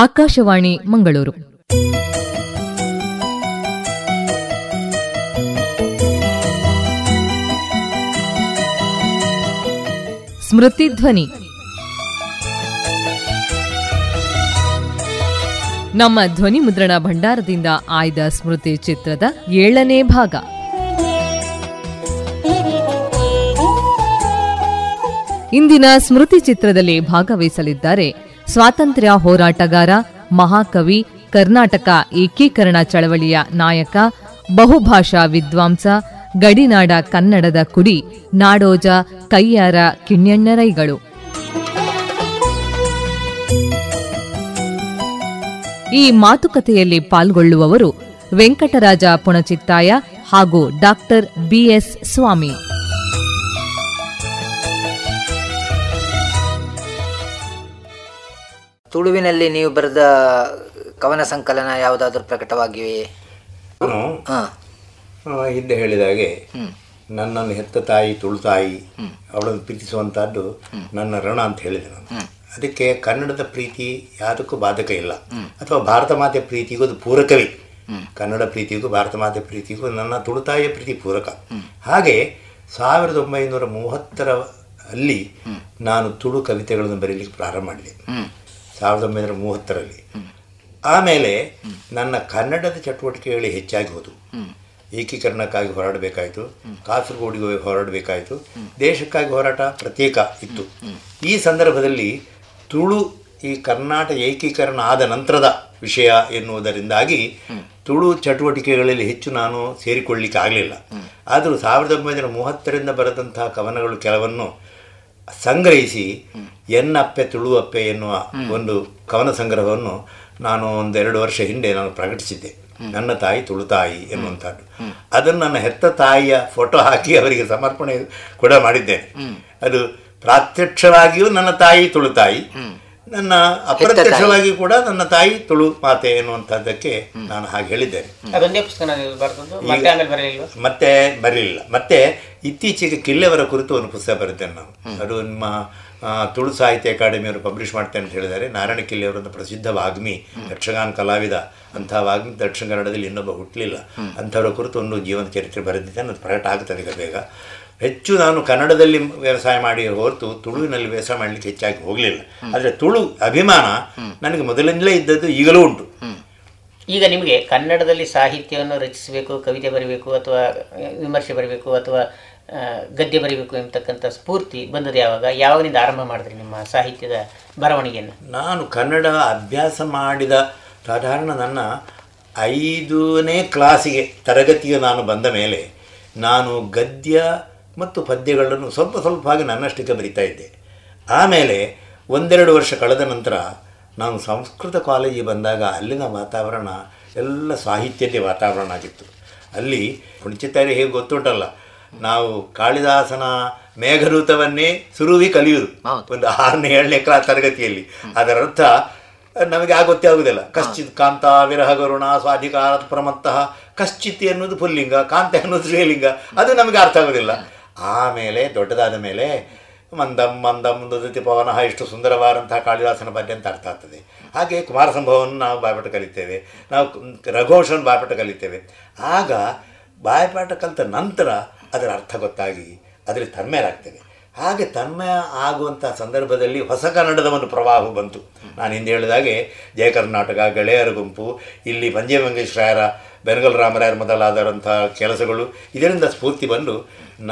ಆಕಾಶವಾಣಿ ಮಂಗಳೂರು ಸ್ಮೃತಿ ಧ್ವನಿ ನಮ್ಮ ಧ್ವನಿ ಮುದ್ರಣ ಭಂಡಾರದಿಂದ ಆಯ್ದ ಸ್ಮೃತಿ ಚಿತ್ರದ ಏಳನೇ ಭಾಗ ಇಂದಿನ ಸ್ಮೃತಿ ಚಿತ್ರದಲ್ಲಿ ಭಾಗವಹಿಸಲಿದ್ದಾರೆ ಸ್ವಾತಂತ್ರ್ಯ ಹೋರಾಟಗಾರ ಮಹಾಕವಿ ಕರ್ನಾಟಕ ಏಕೀಕರಣ ಚಳವಳಿಯ ನಾಯಕ ಬಹುಭಾಷಾ ವಿದ್ವಾಂಸ ಗಡಿನಾಡ ಕನ್ನಡದ ಕುಡಿ ನಾಡೋಜ ಕೈಯಾರ ಕಿಣ್ಯಣ್ಣರೈಗಳು ಈ ಮಾತುಕತೆಯಲ್ಲಿ ಪಾಲ್ಗೊಳ್ಳುವವರು ವೆಂಕಟರಾಜ ಪುಣಚಿತ್ತಾಯ ಹಾಗೂ ಡಾಕ್ಟರ್ ಬಿಎಸ್ ಸ್ವಾಮಿ ತುಳುವಿನಲ್ಲಿ ನೀವು ಬರೆದ ಕವನ ಸಂಕಲನ ಯಾವುದಾದ್ರೂ ಪ್ರಕಟವಾಗಿವೆಯೇ ಹಾಂ ಹೇಳಿದ ಹಾಗೆ ನನ್ನನ್ನು ಹೆತ್ತ ತಾಯಿ ತುಳು ತಾಯಿ ಅವಳನ್ನು ಪ್ರೀತಿಸುವಂತಹದ್ದು ನನ್ನ ರಣ ಅಂತ ಹೇಳಿದೆ ನಾನು ಅದಕ್ಕೆ ಕನ್ನಡದ ಪ್ರೀತಿ ಯಾವುದಕ್ಕೂ ಬಾಧಕ ಇಲ್ಲ ಅಥವಾ ಭಾರತ ಮಾತೆ ಪ್ರೀತಿಗೂ ಅದು ಪೂರಕವೇ ಕನ್ನಡ ಪ್ರೀತಿಗೂ ಭಾರತ ಮಾತೆ ಪ್ರೀತಿಗೂ ನನ್ನ ತುಳುತಾಯಿಯ ಪ್ರೀತಿ ಪೂರಕ ಹಾಗೆ ಸಾವಿರದ ಒಂಬೈನೂರ ಮೂವತ್ತರ ಅಲ್ಲಿ ನಾನು ತುಳು ಕವಿತೆಗಳನ್ನು ಬರೀಲಿಕ್ಕೆ ಪ್ರಾರಂಭ ಮಾಡಿದೆ ಸಾವಿರದ ಒಂಬೈನೂರ ಮೂವತ್ತರಲ್ಲಿ ಆಮೇಲೆ ನನ್ನ ಕನ್ನಡದ ಚಟುವಟಿಕೆಗಳು ಹೆಚ್ಚಾಗಿ ಹೋದವು ಏಕೀಕರಣಕ್ಕಾಗಿ ಹೋರಾಡಬೇಕಾಯಿತು ಕಾಸರಗೋಡಿಗೆ ಹೋರಾಡಬೇಕಾಯಿತು ದೇಶಕ್ಕಾಗಿ ಹೋರಾಟ ಪ್ರತ್ಯೇಕ ಇತ್ತು ಈ ಸಂದರ್ಭದಲ್ಲಿ ತುಳು ಈ ಕರ್ನಾಟಕ ಏಕೀಕರಣ ಆದ ನಂತರದ ವಿಷಯ ಎನ್ನುವುದರಿಂದಾಗಿ ತುಳು ಚಟುವಟಿಕೆಗಳಲ್ಲಿ ಹೆಚ್ಚು ನಾನು ಸೇರಿಕೊಳ್ಳಲಿಕ್ಕೆ ಆಗಲಿಲ್ಲ ಆದರೂ ಸಾವಿರದ ಒಂಬೈನೂರ ಮೂವತ್ತರಿಂದ ಬರೆದಂತಹ ಕವನಗಳು ಕೆಲವನ್ನು ಸಂಗ್ರಹಿಸಿ ಎನ್ನಪ್ಪೆ ತುಳುವಪ್ಪೆ ಎನ್ನುವ ಒಂದು ಕವನ ಸಂಗ್ರಹವನ್ನು ನಾನು ಒಂದೆರಡು ವರ್ಷ ಹಿಂದೆ ನಾನು ಪ್ರಕಟಿಸಿದ್ದೆ ನನ್ನ ತಾಯಿ ತುಳುತಾಯಿ ಎನ್ನುವಂಥದ್ದು ಅದನ್ನು ನನ್ನ ಹೆತ್ತ ತಾಯಿಯ ಫೋಟೋ ಹಾಕಿ ಅವರಿಗೆ ಸಮರ್ಪಣೆ ಕೂಡ ಮಾಡಿದ್ದೇನೆ ಅದು ಪ್ರಾತ್ಯಕ್ಷವಾಗಿಯೂ ನನ್ನ ತಾಯಿ ತುಳುತಾಯಿ ನನ್ನ ಅಪ್ರತ್ಯಕ್ಷವಾಗಿ ಕೂಡ ನನ್ನ ತಾಯಿ ತುಳು ಮಾತೆ ಎನ್ನುವಂಥದ್ದಕ್ಕೆ ನಾನು ಹಾಗೆ ಹೇಳಿದ್ದೇನೆ ಮತ್ತೆ ಬರಲಿಲ್ಲ ಮತ್ತೆ ಇತ್ತೀಚೆಗೆ ಕಿಲ್ಲೆಯವರ ಕುರಿತು ಒಂದು ಪುಸ್ತಕ ಬರುತ್ತೇನೆ ನಾವು ಅದು ನಿಮ್ಮ ತುಳು ಸಾಹಿತ್ಯ ಅಕಾಡೆಮಿಯವರು ಪಬ್ಲಿಷ್ ಮಾಡ್ತೇನೆ ಅಂತ ಹೇಳಿದ್ದಾರೆ ನಾರಾಯಣ ಕಿಲ್ಲೆಯವರೊಂದು ಪ್ರಸಿದ್ಧ ವಾಗ್ಮಿ ಯಕ್ಷಗಾನ ಕಲಾವಿದ ಅಂತಹ ವಾಗ್ಮಿ ದಕ್ಷಿಣ ಕನ್ನಡದಲ್ಲಿ ಇನ್ನೊಬ್ಬ ಹುಟ್ಟಲಿಲ್ಲ ಅಂಥವರ ಕುರಿತು ಒಂದು ಜೀವನ ಚರಿತ್ರೆ ಬರೆದಿದ್ದೆ ಅದು ಪ್ರಕಟ ಆಗ್ತದೆ ಈಗ ಬೇಗ ಹೆಚ್ಚು ನಾನು ಕನ್ನಡದಲ್ಲಿ ವ್ಯವಸಾಯ ಮಾಡಿ ಹೊರತು ತುಳುವಿನಲ್ಲಿ ವ್ಯವಸಾಯ ಮಾಡಲಿಕ್ಕೆ ಹೆಚ್ಚಾಗಿ ಹೋಗಲಿಲ್ಲ ಆದರೆ ತುಳು ಅಭಿಮಾನ ನನಗೆ ಮೊದಲಿಂದಲೇ ಇದ್ದದ್ದು ಈಗಲೂ ಉಂಟು ಈಗ ನಿಮಗೆ ಕನ್ನಡದಲ್ಲಿ ಸಾಹಿತ್ಯವನ್ನು ರಚಿಸಬೇಕು ಕವಿತೆ ಬರೀಬೇಕು ಅಥವಾ ವಿಮರ್ಶೆ ಬರೀಬೇಕು ಅಥವಾ ಗದ್ಯ ಬರಿಬೇಕು ಎಂಬತಕ್ಕಂಥ ಸ್ಫೂರ್ತಿ ಬಂದದ್ದು ಯಾವಾಗ ಯಾವಾಗಿನಿಂದ ಆರಂಭ ಮಾಡಿದ್ರಿ ನಿಮ್ಮ ಸಾಹಿತ್ಯದ ಬರವಣಿಗೆಯನ್ನು ನಾನು ಕನ್ನಡ ಅಭ್ಯಾಸ ಮಾಡಿದ ಸಾಧಾರಣ ನನ್ನ ಐದನೇ ಕ್ಲಾಸಿಗೆ ತರಗತಿಗೆ ನಾನು ಬಂದ ಮೇಲೆ ನಾನು ಗದ್ಯ ಮತ್ತು ಪದ್ಯಗಳನ್ನು ಸ್ವಲ್ಪ ಸ್ವಲ್ಪವಾಗಿ ನನ್ನಷ್ಟಕ್ಕೆ ಬರಿತಾ ಇದ್ದೆ ಆಮೇಲೆ ಒಂದೆರಡು ವರ್ಷ ಕಳೆದ ನಂತರ ನಾನು ಸಂಸ್ಕೃತ ಕಾಲೇಜಿಗೆ ಬಂದಾಗ ಅಲ್ಲಿನ ವಾತಾವರಣ ಎಲ್ಲ ಸಾಹಿತ್ಯದ ವಾತಾವರಣ ಆಗಿತ್ತು ಅಲ್ಲಿ ಪುಣ್ಚಿತಾರಿ ಹೇಗೆ ಗೊತ್ತುಂಟಲ್ಲ ನಾವು ಕಾಳಿದಾಸನ ಮೇಘರೂತವನ್ನೇ ಸುರುವಿ ಕಲಿಯುವುದು ಒಂದು ಆರನೇ ಏಳನೇ ಕ್ಲಾಸ್ ತರಗತಿಯಲ್ಲಿ ಅದರರ್ಥ ನಮಗೆ ಆ ಗೊತ್ತೇ ಆಗುವುದಿಲ್ಲ ಕಶ್ಚಿತ್ ಕಾಂತ ವಿರಹ ಗರುಣ ಸ್ವಾಧಿಕಾರ ಪ್ರಮತ್ತಃ ಕಶ್ಚಿತ್ ಅನ್ನೋದು ಪುಲ್ಲಿಂಗ ಕಾಂತ ಅನ್ನೋದು ಶ್ರೀಲಿಂಗ ಅದು ನಮಗೆ ಅರ್ಥ ಆಗೋದಿಲ್ಲ ಆಮೇಲೆ ದೊಡ್ಡದಾದ ಮೇಲೆ ಮಂದಂ ಮಂದಂ ನುದತಿ ಪವನಃ ಎಷ್ಟು ಸುಂದರವಾದಂತಹ ಕಾಳಿದಾಸನ ಬಗ್ಗೆ ಅಂತ ಅರ್ಥ ಆಗ್ತದೆ ಹಾಗೆ ಕುಮಾರ ನಾವು ಬಾಯ್ಪಾಠ ಕಲಿತೇವೆ ನಾವು ರಘುವಂಶವನ್ನು ಬಾಯ್ಪಾಠ ಕಲಿತೇವೆ ಆಗ ಬಾಯ್ಪಾಠ ಕಲಿತ ನಂತರ ಅದರ ಅರ್ಥ ಗೊತ್ತಾಗಿ ಅದರಲ್ಲಿ ತನ್ಮಯರಾಗ್ತೇವೆ ಹಾಗೆ ತನ್ಮಯ ಆಗುವಂಥ ಸಂದರ್ಭದಲ್ಲಿ ಹೊಸ ಕನ್ನಡದ ಒಂದು ಪ್ರವಾಹ ಬಂತು ನಾನು ಹಿಂದೆ ಹೇಳಿದಾಗೆ ಜಯ ಕರ್ನಾಟಕ ಗೆಳೆಯರ ಗುಂಪು ಇಲ್ಲಿ ಪಂಜೆ ಮಂಗೇಶ್ವರ ಬೆನಗಲ್ ರಾಮರಾಯರ ಮೊದಲಾದಂಥ ಕೆಲಸಗಳು ಇದರಿಂದ ಸ್ಫೂರ್ತಿ ಬಂದು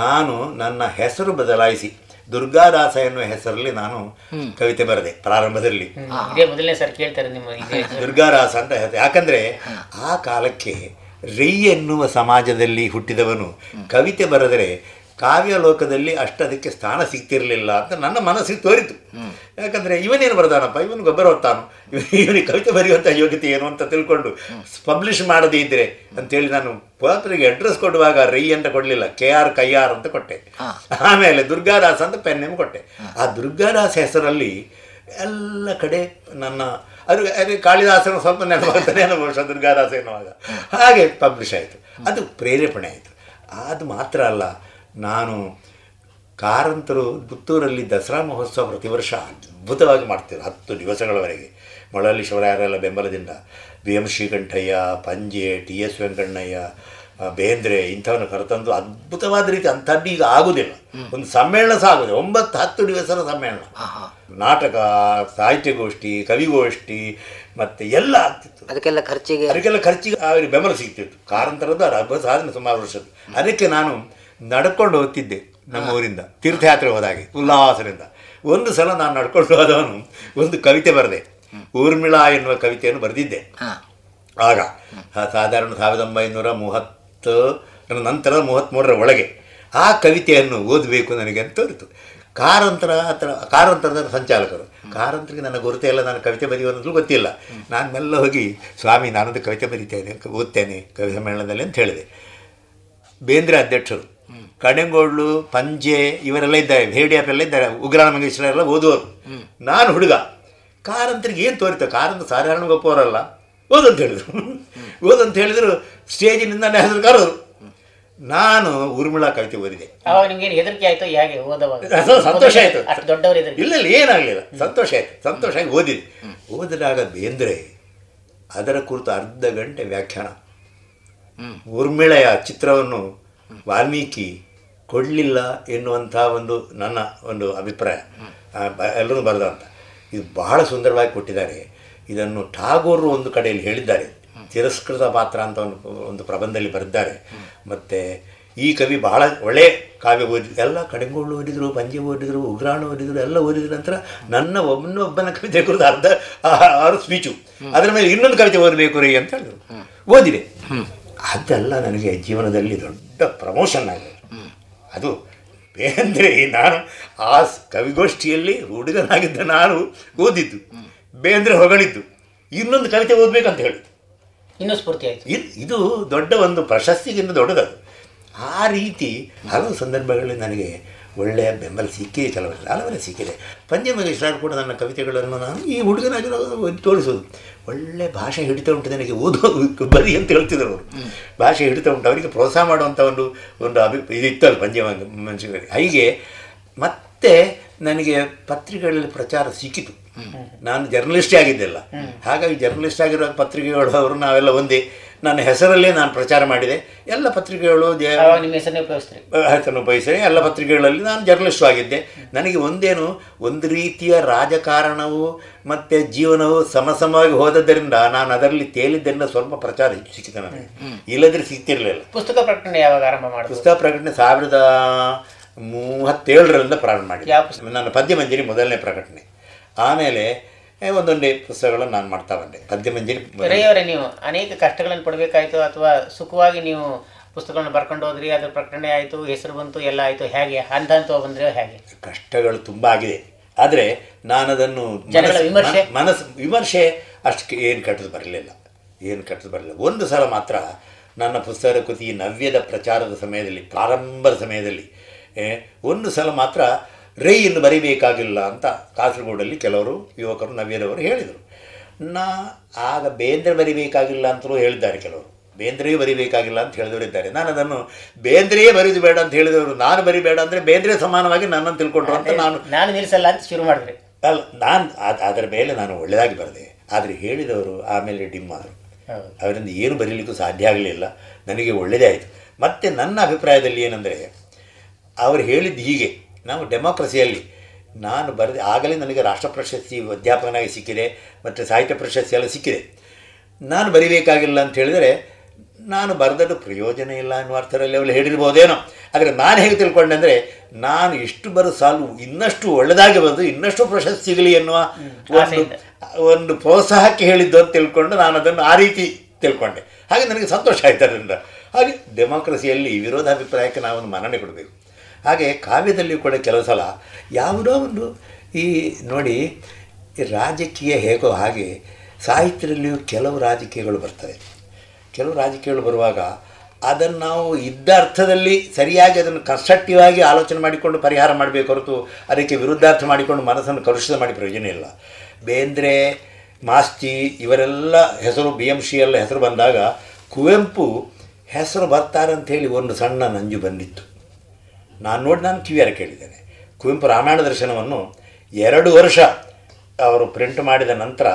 ನಾನು ನನ್ನ ಹೆಸರು ಬದಲಾಯಿಸಿ ದುರ್ಗಾದಾಸ ಎನ್ನುವ ಹೆಸರಲ್ಲಿ ನಾನು ಕವಿತೆ ಬರೆದೆ ಪ್ರಾರಂಭದಲ್ಲಿ ಮೊದಲನೇ ಕೇಳ್ತಾರೆ ದುರ್ಗಾದಾಸ ಅಂತ ಹೆಸರು ಯಾಕಂದರೆ ಆ ಕಾಲಕ್ಕೆ ರೈ ಎನ್ನುವ ಸಮಾಜದಲ್ಲಿ ಹುಟ್ಟಿದವನು ಕವಿತೆ ಬರೆದರೆ ಕಾವ್ಯ ಲೋಕದಲ್ಲಿ ಅಷ್ಟು ಅದಕ್ಕೆ ಸ್ಥಾನ ಸಿಗ್ತಿರಲಿಲ್ಲ ಅಂತ ನನ್ನ ಮನಸ್ಸಿಗೆ ತೋರಿತು ಯಾಕಂದರೆ ಇವನೇನು ಬರ್ದಾನಪ್ಪ ಇವನು ಗೊಬ್ಬರ ಹೊತ್ತಾನು ಇವನಿಗೆ ಕವಿತೆ ಬರೆಯುವಂಥ ಯೋಗ್ಯತೆ ಏನು ಅಂತ ತಿಳ್ಕೊಂಡು ಪಬ್ಲಿಷ್ ಮಾಡದೇ ಇದ್ದರೆ ಅಂತೇಳಿ ನಾನು ಪಾತ್ರಿಗೆ ಅಡ್ರೆಸ್ ಕೊಡುವಾಗ ರೈ ಅಂತ ಕೊಡಲಿಲ್ಲ ಕೆ ಆರ್ ಕೈ ಆರ್ ಅಂತ ಕೊಟ್ಟೆ ಆಮೇಲೆ ದುರ್ಗಾದಾಸ ಅಂತ ಪೆನ್ ನೇಮ್ ಕೊಟ್ಟೆ ಆ ದುರ್ಗಾದಾಸ ಹೆಸರಲ್ಲಿ ಎಲ್ಲ ಕಡೆ ನನ್ನ ಅದು ಅದೇ ಕಾಳಿದಾಸನ ಸ್ವಲ್ಪ ನೆನಪಾಗ್ತಾನೆ ಬಹುಶಃ ದುರ್ಗಾದಾಸ ಎನ್ನುವಾಗ ಹಾಗೆ ಪಬ್ಲಿಷ್ ಆಯಿತು ಅದು ಪ್ರೇರೇಪಣೆ ಆಯಿತು ಅದು ಮಾತ್ರ ಅಲ್ಲ ನಾನು ಕಾರಂತರು ಪುತ್ತೂರಲ್ಲಿ ದಸರಾ ಮಹೋತ್ಸವ ಪ್ರತಿ ವರ್ಷ ಅದ್ಭುತವಾಗಿ ಮಾಡ್ತಿದ್ರು ಹತ್ತು ದಿವಸಗಳವರೆಗೆ ಮಳಲಿ ಶಿವರಾಯರೆಲ್ಲ ಬೆಂಬಲದಿಂದ B M Srikantaiah Panje T S Venkannaiah Bendre ಇಂಥವನ್ನು ಕರೆತಂದು ಅದ್ಭುತವಾದ ರೀತಿ ಅಂಥದ್ದು ಈಗ ಆಗೋದಿಲ್ಲ ಒಂದು ಸಮ್ಮೇಳನ ಸಹ ಆಗುದಿಲ್ಲ ಒಂಬತ್ತು ಹತ್ತು ದಿವಸದ ಸಮ್ಮೇಳನ ನಾಟಕ ಸಾಹಿತ್ಯಗೋಷ್ಠಿ ಕವಿಗೋಷ್ಠಿ ಮತ್ತು ಎಲ್ಲ ಆಗ್ತಿತ್ತು ಅದಕ್ಕೆಲ್ಲ ಖರ್ಚಿಗೆ ಅದಕ್ಕೆಲ್ಲ ಖರ್ಚಿಗೆ ಬೆಂಬಲ ಸಿಗ್ತಿತ್ತು ಕಾರಂತರದ್ದು ಅದು ಸಾಧನೆ ಸುಮಾರು ವರ್ಷದ್ದು ಅದಕ್ಕೆ ನಾನು ನಡ್ಕೊಂಡು ಹೋಗ್ತಿದ್ದೆ ಊರಿಂದ ತೀರ್ಥಯಾತ್ರೆ ಹೋದಾಗೆ ಉಲ್ಲಾಸದಿಂದ ಒಂದು ಸಲ ನಾನು ನಡ್ಕೊಂಡು ಹೋದವನು ಒಂದು ಕವಿತೆ ಬರೆದೆ ಊರ್ಮಿಳ ಎನ್ನುವ ಕವಿತೆಯನ್ನು ಬರೆದಿದ್ದೆ ಆಗ ಸಾಧಾರಣ ಸಾವಿರದ ಒಂಬೈನೂರ ಮೂವತ್ತು ನಂತರ ಮೂವತ್ತ್ಮೂರರ ಒಳಗೆ ಆ ಕವಿತೆಯನ್ನು ಓದಬೇಕು ನನಗೆ ಅಂತ ತೋರಿತು ಕಾರಂತರ ಹತ್ರ ಕಾರಂತರದ ಸಂಚಾಲಕರು ಕಾರಂತರಿಗೆ ನನ್ನ ಗುರುತೇ ಇಲ್ಲ ನಾನು ಕವಿತೆ ಬರೆಯುವಂತಲೂ ಗೊತ್ತಿಲ್ಲ ನಾನು ಮೆಲ್ಲ ಹೋಗಿ ಸ್ವಾಮಿ ನಾನೊಂದು ಕವಿತೆ ಬರೀತೇನೆ ಓದ್ತೇನೆ ಕವಿ ಸಮ್ಮೇಳನದಲ್ಲಿ ಅಂತ ಹೇಳಿದೆ ಬೇಂದ್ರೆ ಅಧ್ಯಕ್ಷರು ಕಡೆಂಗೋಡ್ಲು ಪಂಜೆ ಇವರೆಲ್ಲ ಇದ್ದಾರೆ ಹೇಡಿಯಪ್ಪ ಎಲ್ಲ ಇದ್ದಾರೆ ಉಗ್ರಾಣ ಮಂಗೇಶ್ವರೆಲ್ಲ ಓದುವರು ನಾನು ಹುಡುಗ ಕಾರಂತರಿಗೆ ಏನು ತೋರಿತ ಕಾರಂತ ಸಾಧಾರಣ ಗೊಪ್ಪವರಲ್ಲ ಓದಂತ ಹೇಳಿದರು ಓದಂತ ಹೇಳಿದ್ರು ಸ್ಟೇಜಿನಿಂದ ಹೆಸರು ಕರೋರು ನಾನು ಊರ್ಮಿಳಾ ಕವಿತೆ ಓದಿದೆ ಸಂತೋಷ ಆಯಿತು ಇಲ್ಲ ಇಲ್ಲ ಏನಾಗಲಿಲ್ಲ ಸಂತೋಷ ಆಯ್ತು ಸಂತೋಷ ಆಗಿ ಓದಿದೆ ಓದಿದಾಗ ಬೇಂದ್ರೆ ಅದರ ಕುರಿತು ಅರ್ಧ ಗಂಟೆ ವ್ಯಾಖ್ಯಾನ ಊರ್ಮಿಳೆಯ ಚಿತ್ರವನ್ನು ವಾಲ್ಮೀಕಿ ಕೊಡಲಿಲ್ಲ ಎನ್ನುವಂಥ ಒಂದು ನನ್ನ ಒಂದು ಅಭಿಪ್ರಾಯ ಎಲ್ಲರೂ ಬರೆದ ಅಂತ ಇದು ಬಹಳ ಸುಂದರವಾಗಿ ಕೊಟ್ಟಿದ್ದಾರೆ ಇದನ್ನು ಠಾಗೋರು ಒಂದು ಕಡೆಯಲ್ಲಿ ಹೇಳಿದ್ದಾರೆ ತಿರಸ್ಕೃತ ಪಾತ್ರ ಅಂತ ಒಂದು ಒಂದು ಪ್ರಬಂಧದಲ್ಲಿ ಬರೆದಿದ್ದಾರೆ ಮತ್ತು ಈ ಕವಿ ಬಹಳ ಒಳ್ಳೆ ಕಾವ್ಯ ಓದಿದ್ರು ಎಲ್ಲ ಕಡೆಗೋಳು ಓದಿದರು ಪಂಜೆ ಓದಿದರು ಉಗ್ರಾಣ ಓದಿದರು ಎಲ್ಲ ಓದಿದ ನಂತರ ನನ್ನ ಒಬ್ಬನೊಬ್ಬನ ಕವಿತೆ ಕುರಿತು ಅರ್ಧ ಆರು ಸ್ಪೀಚು ಅದರ ಮೇಲೆ ಇನ್ನೊಂದು ಕವಿತೆ ಓದಬೇಕು ರೀ ಅಂತ ಹೇಳಿದ್ರು ಓದಿದೆ ಅದೆಲ್ಲ ನನಗೆ ಜೀವನದಲ್ಲಿ ದೊಡ್ಡ ಪ್ರಮೋಷನ್ ಆಗಿದೆ ಅದು ಬೇಂದ್ರೆ ನಾನು ಆ ಕವಿಗೋಷ್ಠಿಯಲ್ಲಿ ಹುಡುಗನಾಗಿದ್ದ ನಾನು ಓದಿದ್ದು ಬೇಂದ್ರೆ ಹೊಗಳಿದ್ದು ಇನ್ನೊಂದು ಕವಿತೆ ಓದಬೇಕಂತ ಹೇಳಿದ್ದು ಇನ್ನೂ ಸ್ಫೂರ್ತಿ ಆಯಿತು ಇದು ಇದು ದೊಡ್ಡ ಒಂದು ಪ್ರಶಸ್ತಿಗಿಂತ ದೊಡ್ಡದದು ಆ ರೀತಿ ಹಲವು ಸಂದರ್ಭಗಳಲ್ಲಿ ನನಗೆ ಒಳ್ಳೆಯ ಬೆಂಬಲ ಸಿಕ್ಕೇ ಕೆಲವರಿಗೆ ಹಲವಾರು ಸಿಕ್ಕಿದೆ ಪಂಜೆ ಕೂಡ ನನ್ನ ಕವಿತೆಗಳನ್ನು ನಾನು ಈ ಹುಡುಗನಾಗಿರೋ ತೋರಿಸೋದು ಒಳ್ಳೆ ಭಾಷೆ ಹಿಡಿತಾ ಉಂಟು ನನಗೆ ಓದೋದು ಬರಿ ಅಂತ ಹೇಳ್ತಿದ್ರು ಅವರು ಭಾಷೆ ಹಿಡಿತಾ ಉಂಟು ಅವರಿಗೆ ಪ್ರೋತ್ಸಾಹ ಮಾಡುವಂಥ ಒಂದು ಒಂದು ಅಭಿ ಇದಿತ್ತಲ್ಲ ಪಂಜೆ ಮನುಷ್ಯರಿಗೆ ಹೀಗೆ ಮತ್ತೆ ನನಗೆ ಪತ್ರಿಕೆಗಳಲ್ಲಿ ಪ್ರಚಾರ ಸಿಕ್ಕಿತು ನಾನು ಜರ್ನಲಿಸ್ಟೇ ಆಗಿದ್ದಿಲ್ಲ ಹಾಗಾಗಿ ಜರ್ನಲಿಸ್ಟ್ ಆಗಿರೋ ಪತ್ರಿಕೆಗಳು ಅವರು ನಾವೆಲ್ಲ ಒಂದೇ ನನ್ನ ಹೆಸರಲ್ಲೇ ನಾನು ಪ್ರಚಾರ ಮಾಡಿದೆ ಎಲ್ಲ ಪತ್ರಿಕೆಗಳು ಹೆಸರನ್ನು ಉಪಯೋಗಿಸಿದೆ ಎಲ್ಲ ಪತ್ರಿಕೆಗಳಲ್ಲಿ ನಾನು ಜರ್ನಲಿಸ್ಟ್ ಆಗಿದ್ದೆ ನನಗೆ ಒಂದೇನು ಒಂದು ರೀತಿಯ ರಾಜಕಾರಣವು ಮತ್ತು ಜೀವನವು ಸಮಸಮವಾಗಿ ಹೋದದ್ದರಿಂದ ನಾನು ಅದರಲ್ಲಿ ತೇಲಿದ್ದರಿಂದ ಸ್ವಲ್ಪ ಪ್ರಚಾರ ಸಿಕ್ಕಿದೆ ನನಗೆ ಇಲ್ಲದ್ರೆ ಸಿಗ್ತಿರಲಿಲ್ಲ ಪುಸ್ತಕ ಪ್ರಕಟಣೆ ಯಾವಾಗ ಆರಂಭ ಮಾಡಿ ಪುಸ್ತಕ ಪ್ರಕಟಣೆ ಸಾವಿರದ ಮೂವತ್ತೇಳರಿಂದ ಪ್ರಾರಂಭ ಮಾಡಿ ನನ್ನ ಪದ್ಯಮಂಜರಿ ಮೊದಲನೇ ಪ್ರಕಟಣೆ ಆಮೇಲೆ ಒಂದೊಂದೇ ಪುಸ್ತಕಗಳನ್ನು ನಾನು ಮಾಡ್ತಾ ಬಂದೆ ಮಂಜಿನಿ ರೈಯವರೇ ನೀವು ಅನೇಕ ಕಷ್ಟಗಳನ್ನು ಪಡಬೇಕಾಯಿತು ಅಥವಾ ಸುಖವಾಗಿ ನೀವು ಪುಸ್ತಕಗಳನ್ನು ಬರ್ಕೊಂಡು ಹೋದ್ರಿ ಅದ್ರ ಪ್ರಕಟಣೆ ಆಯಿತು ಹೆಸರು ಬಂತು ಎಲ್ಲ ಆಯಿತು ಹೇಗೆ ಹಂತ ಹಂತ ಬಂದರೆ ಹೇಗೆ ಕಷ್ಟಗಳು ತುಂಬ ಆಗಿದೆ ಆದರೆ ನಾನು ಅದನ್ನು ವಿಮರ್ಶೆ ಮನಸ್ಸು ವಿಮರ್ಶೆ ಅಷ್ಟು ಏನು ಕಟ್ಟದು ಬರಲಿಲ್ಲ ಏನು ಕಟ್ಟದು ಬರಲಿಲ್ಲ ಒಂದು ಸಲ ಮಾತ್ರ ನನ್ನ ಪುಸ್ತಕದ ಕೃತಿ ನವ್ಯದ ಪ್ರಚಾರದ ಸಮಯದಲ್ಲಿ ಪ್ರಾರಂಭದ ಸಮಯದಲ್ಲಿ ಒಂದು ಸಲ ಮಾತ್ರ ರೇ ಇನ್ನು ಬರಿಬೇಕಾಗಿಲ್ಲ ಅಂತ ಕಾಸರಗೋಡಲ್ಲಿ ಕೆಲವರು ಯುವಕರು ನವೀರವರು ಹೇಳಿದರು ನಾ ಆಗ ಬೇಂದ್ರೆ ಬರಿಬೇಕಾಗಿಲ್ಲ ಅಂತಲೂ ಹೇಳಿದ್ದಾರೆ ಕೆಲವರು ಬೇಂದ್ರೆಯೇ ಬರಿಬೇಕಾಗಿಲ್ಲ ಅಂತ ಹೇಳಿದವರಿದ್ದಾರೆ ನಾನು ಅದನ್ನು ಬೇಂದ್ರೆಯೇ ಬರೆದು ಬೇಡ ಅಂತ ಹೇಳಿದವರು ನಾನು ಬರಿಬೇಡ ಅಂದರೆ ಬೇಂದ್ರೆ ಸಮಾನವಾಗಿ ನನ್ನನ್ನು ತಿಳ್ಕೊಂಡ್ರು ಅಂತ ನಾನು ನಾನು ನಿಲ್ಲಿಸಲ್ಲ ಅಂತ ಶುರು ಮಾಡಿದ್ರೆ ಅಲ್ಲ ನಾನು ಅದರ ಮೇಲೆ ನಾನು ಒಳ್ಳೆಯದಾಗಿ ಬರೆದೆ ಆದರೆ ಹೇಳಿದವರು ಆಮೇಲೆ ಡಿಮ್ ಆದರು ಅವರಿಂದ ಏನು ಬರೀಲಿಕ್ಕೂ ಸಾಧ್ಯ ಆಗಲಿಲ್ಲ ನನಗೆ ಒಳ್ಳೆಯದೇ ಆಯಿತು ಮತ್ತು ನನ್ನ ಅಭಿಪ್ರಾಯದಲ್ಲಿ ಏನಂದರೆ ಅವರು ಹೇಳಿದ್ದು ಹೀಗೆ ನಾವು ಡೆಮೋಕ್ರಸಿಯಲ್ಲಿ ನಾನು ಬರೆದು ಆಗಲೇ ನನಗೆ ರಾಷ್ಟ್ರ ಪ್ರಶಸ್ತಿ ಅಧ್ಯಾಪಕನಾಗಿ ಸಿಕ್ಕಿದೆ ಮತ್ತು ಸಾಹಿತ್ಯ ಪ್ರಶಸ್ತಿ ಎಲ್ಲ ಸಿಕ್ಕಿದೆ ನಾನು ಬರೀಬೇಕಾಗಿಲ್ಲ ಅಂತ ಹೇಳಿದರೆ ನಾನು ಬರೆದದ್ದು ಪ್ರಯೋಜನ ಇಲ್ಲ ಅನ್ನುವ ಅರ್ಥದಲ್ಲಿ ಅವಳು ಹೇಳಿರ್ಬೋದೇನೋ ಆದರೆ ನಾನು ಹೇಗೆ ತಿಳ್ಕೊಂಡೆ ಅಂದರೆ ನಾನು ಇಷ್ಟು ಬರೋ ಸಾಲು ಇನ್ನಷ್ಟು ಒಳ್ಳೆಯದಾಗಿ ಬರೆದು ಇನ್ನಷ್ಟು ಪ್ರಶಸ್ತಿ ಸಿಗಲಿ ಎನ್ನುವ ಒಂದು ಪ್ರೋತ್ಸಾಹಕ್ಕೆ ಹೇಳಿದ್ದು ಅಂತ ತಿಳ್ಕೊಂಡು ನಾನು ಅದನ್ನು ಆ ರೀತಿ ತಿಳ್ಕೊಂಡೆ ಹಾಗೆ ನನಗೆ ಸಂತೋಷ ಆಯ್ತು ಅದರಿಂದ ಹಾಗೆ ಡೆಮೋಕ್ರಸಿಯಲ್ಲಿ ವಿರೋಧಾಭಿಪ್ರಾಯಕ್ಕೆ ನಾವೊಂದು ಮನ್ನಣೆ ಕೊಡಬೇಕು ಹಾಗೆ ಕಾವ್ಯದಲ್ಲಿಯೂ ಕೂಡ ಕೆಲವು ಸಲ ಯಾವುದೋ ಒಂದು ಈ ನೋಡಿ ರಾಜಕೀಯ ಹೇಗೋ ಹಾಗೆ ಸಾಹಿತ್ಯದಲ್ಲಿಯೂ ಕೆಲವು ರಾಜಕೀಯಗಳು ಬರ್ತವೆ ಕೆಲವು ರಾಜಕೀಯಗಳು ಬರುವಾಗ ಅದನ್ನು ನಾವು ಇದ್ದ ಅರ್ಥದಲ್ಲಿ ಸರಿಯಾಗಿ ಅದನ್ನು ಕನ್ಸ್ಟ್ರಕ್ಟಿವ್ ಆಗಿ ಆಲೋಚನೆ ಮಾಡಿಕೊಂಡು ಪರಿಹಾರ ಮಾಡಬೇಕು ಹೊರತು ಅದಕ್ಕೆ ವಿರುದ್ಧಾರ್ಥ ಮಾಡಿಕೊಂಡು ಮನಸ್ಸನ್ನು ಕಲುಷಿತ ಮಾಡಿ ಪ್ರಯೋಜನ ಇಲ್ಲ ಬೇಂದ್ರೆ ಮಾಸ್ತಿ ಇವರೆಲ್ಲ ಹೆಸರು ಬಿ ಎಮ್ ಸಿ ಎಲ್ಲ ಹೆಸರು ಬಂದಾಗ ಕುವೆಂಪು ಹೆಸರು ಬರ್ತಾರಂಥೇಳಿ ಒಂದು ಸಣ್ಣ ನಂಜು ಬಂದಿತ್ತು ನಾನು ನೋಡಿ ನಾನು ಕಿವಿಯಾರ ಕೇಳಿದ್ದೇನೆ ಕುವೆಂಪು ರಾಮಾಯಣ ದರ್ಶನವನ್ನು ಎರಡು ವರ್ಷ ಅವರು ಪ್ರಿಂಟ್ ಮಾಡಿದ ನಂತರ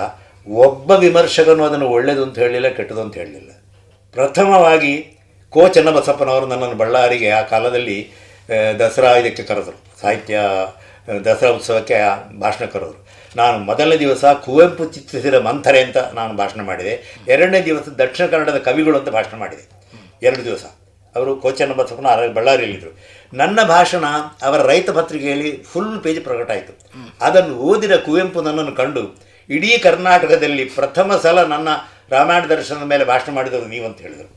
ಒಬ್ಬ ವಿಮರ್ಶಕನು ಅದನ್ನು ಒಳ್ಳೆಯದು ಅಂತ ಹೇಳಲಿಲ್ಲ ಕೆಟ್ಟದು ಅಂತ ಹೇಳಲಿಲ್ಲ ಪ್ರಥಮವಾಗಿ ಕೋ ಚನ್ನಬಸಪ್ಪನವರು ನನ್ನನ್ನು ಬಳ್ಳಾರಿಗೆ ಆ ಕಾಲದಲ್ಲಿ ದಸರಾ ಇದಕ್ಕೆ ಕರೆದರು ಸಾಹಿತ್ಯ ದಸರಾ ಉತ್ಸವಕ್ಕೆ ಭಾಷಣ ಕರೆದರು ನಾನು ಮೊದಲನೇ ದಿವಸ ಕುವೆಂಪು ಚಿತ್ರಿಸಿದ ಮಂಥರೆ ಅಂತ ನಾನು ಭಾಷಣ ಮಾಡಿದೆ ಎರಡನೇ ದಿವಸ ದಕ್ಷಿಣ ಕನ್ನಡದ ಕವಿಗಳು ಅಂತ ಭಾಷಣ ಮಾಡಿದೆ ಎರಡು ದಿವಸ ಅವರು ಕೋಚನ ಬಸಪ್ಪನ ಬಳ್ಳಾರಿಯಲ್ಲಿದ್ದರು ನನ್ನ ಭಾಷಣ ಅವರ ರೈತ ಪತ್ರಿಕೆಯಲ್ಲಿ ಫುಲ್ ಪೇಜ್ ಪ್ರಕಟ ಆಯಿತು ಅದನ್ನು ಓದಿದ ಕುವೆಂಪು ನನ್ನನ್ನು ಕಂಡು ಇಡೀ ಕರ್ನಾಟಕದಲ್ಲಿ ಪ್ರಥಮ ಸಲ ನನ್ನ ರಾಮಾಯಣ ದರ್ಶನದ ಮೇಲೆ ಭಾಷಣ ನೀವು ಅಂತ ಹೇಳಿದರು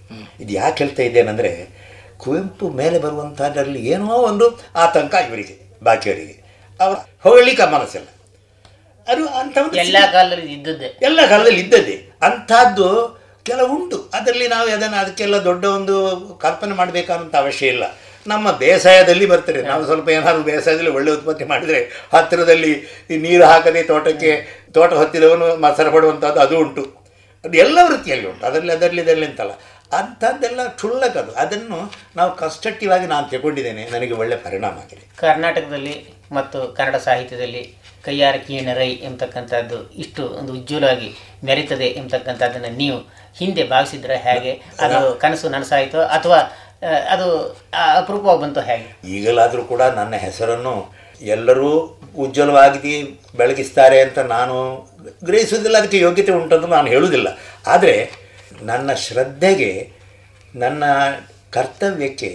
ಇದು ಯಾಕೆ ಹೇಳ್ತಾ ಇದ್ದೇನೆಂದರೆ ಕುವೆಂಪು ಮೇಲೆ ಬರುವಂಥದ್ರಲ್ಲಿ ಏನೋ ಒಂದು ಆತಂಕ ಇವರಿಗೆ ಬಾಕಿಯವರಿಗೆ ಅವರು ಹೊಗಳಿಕ ಮನಸ್ಸಿಲ್ಲ ಅದು ಅಂಥ ಎಲ್ಲ ಕಾಲದಲ್ಲಿ ಇದ್ದದ್ದೇ ಎಲ್ಲ ಕಾಲದಲ್ಲಿ ಇದ್ದದ್ದೇ ಅಂಥದ್ದು ಉಂಟು ಅದರಲ್ಲಿ ನಾವು ಅದನ್ನು ಅದಕ್ಕೆಲ್ಲ ದೊಡ್ಡ ಒಂದು ಕಲ್ಪನೆ ಮಾಡಬೇಕಾದಂಥ ಅವಶ್ಯ ಇಲ್ಲ ನಮ್ಮ ಬೇಸಾಯದಲ್ಲಿ ಬರ್ತಾರೆ ನಾವು ಸ್ವಲ್ಪ ಏನಾದರೂ ಬೇಸಾಯದಲ್ಲಿ ಒಳ್ಳೆ ಉತ್ಪತ್ತಿ ಮಾಡಿದರೆ ಹತ್ತಿರದಲ್ಲಿ ನೀರು ಹಾಕದೆ ತೋಟಕ್ಕೆ ತೋಟ ಹೊತ್ತಿದವನು ಮಸರ ಪಡುವಂಥದ್ದು ಅದು ಉಂಟು ಅದು ಎಲ್ಲ ವೃತ್ತಿಯಲ್ಲಿ ಉಂಟು ಅದರಲ್ಲಿ ಅದರಲ್ಲಿ ಇದರಲ್ಲಿ ಅಂತಲ್ಲ ಅಂಥದ್ದೆಲ್ಲ ಅದು ಅದನ್ನು ನಾವು ಕನ್ಸ್ಟ್ರಕ್ಟಿವ್ ಆಗಿ ನಾನು ತಗೊಂಡಿದ್ದೇನೆ ನನಗೆ ಒಳ್ಳೆ ಪರಿಣಾಮ ಆಗಿದೆ ಕರ್ನಾಟಕದಲ್ಲಿ ಮತ್ತು ಕನ್ನಡ ಸಾಹಿತ್ಯದಲ್ಲಿ ಕೈಯಾರಿಕೆಯ ನೆರೈ ಎಂಬತಕ್ಕಂಥದ್ದು ಇಷ್ಟು ಒಂದು ಉಜ್ವಲವಾಗಿ ಮೆರೀತದೆ ಎಂಬತಕ್ಕಂಥದ್ದನ್ನು ನೀವು ಹಿಂದೆ ಭಾವಿಸಿದ್ರೆ ಹೇಗೆ ಅದು ಕನಸು ನನಸಾಯಿತು ಅಥವಾ ಅದು ಅಪರೂಪವಾಗಿ ಬಂತು ಹೇಗೆ ಈಗಲಾದರೂ ಕೂಡ ನನ್ನ ಹೆಸರನ್ನು ಎಲ್ಲರೂ ಉಜ್ವಲವಾಗಿ ಬೆಳಗಿಸ್ತಾರೆ ಅಂತ ನಾನು ಗ್ರಹಿಸುವುದಿಲ್ಲ ಅದಕ್ಕೆ ಯೋಗ್ಯತೆ ಉಂಟಂತ ನಾನು ಹೇಳುವುದಿಲ್ಲ ಆದರೆ ನನ್ನ ಶ್ರದ್ಧೆಗೆ ನನ್ನ ಕರ್ತವ್ಯಕ್ಕೆ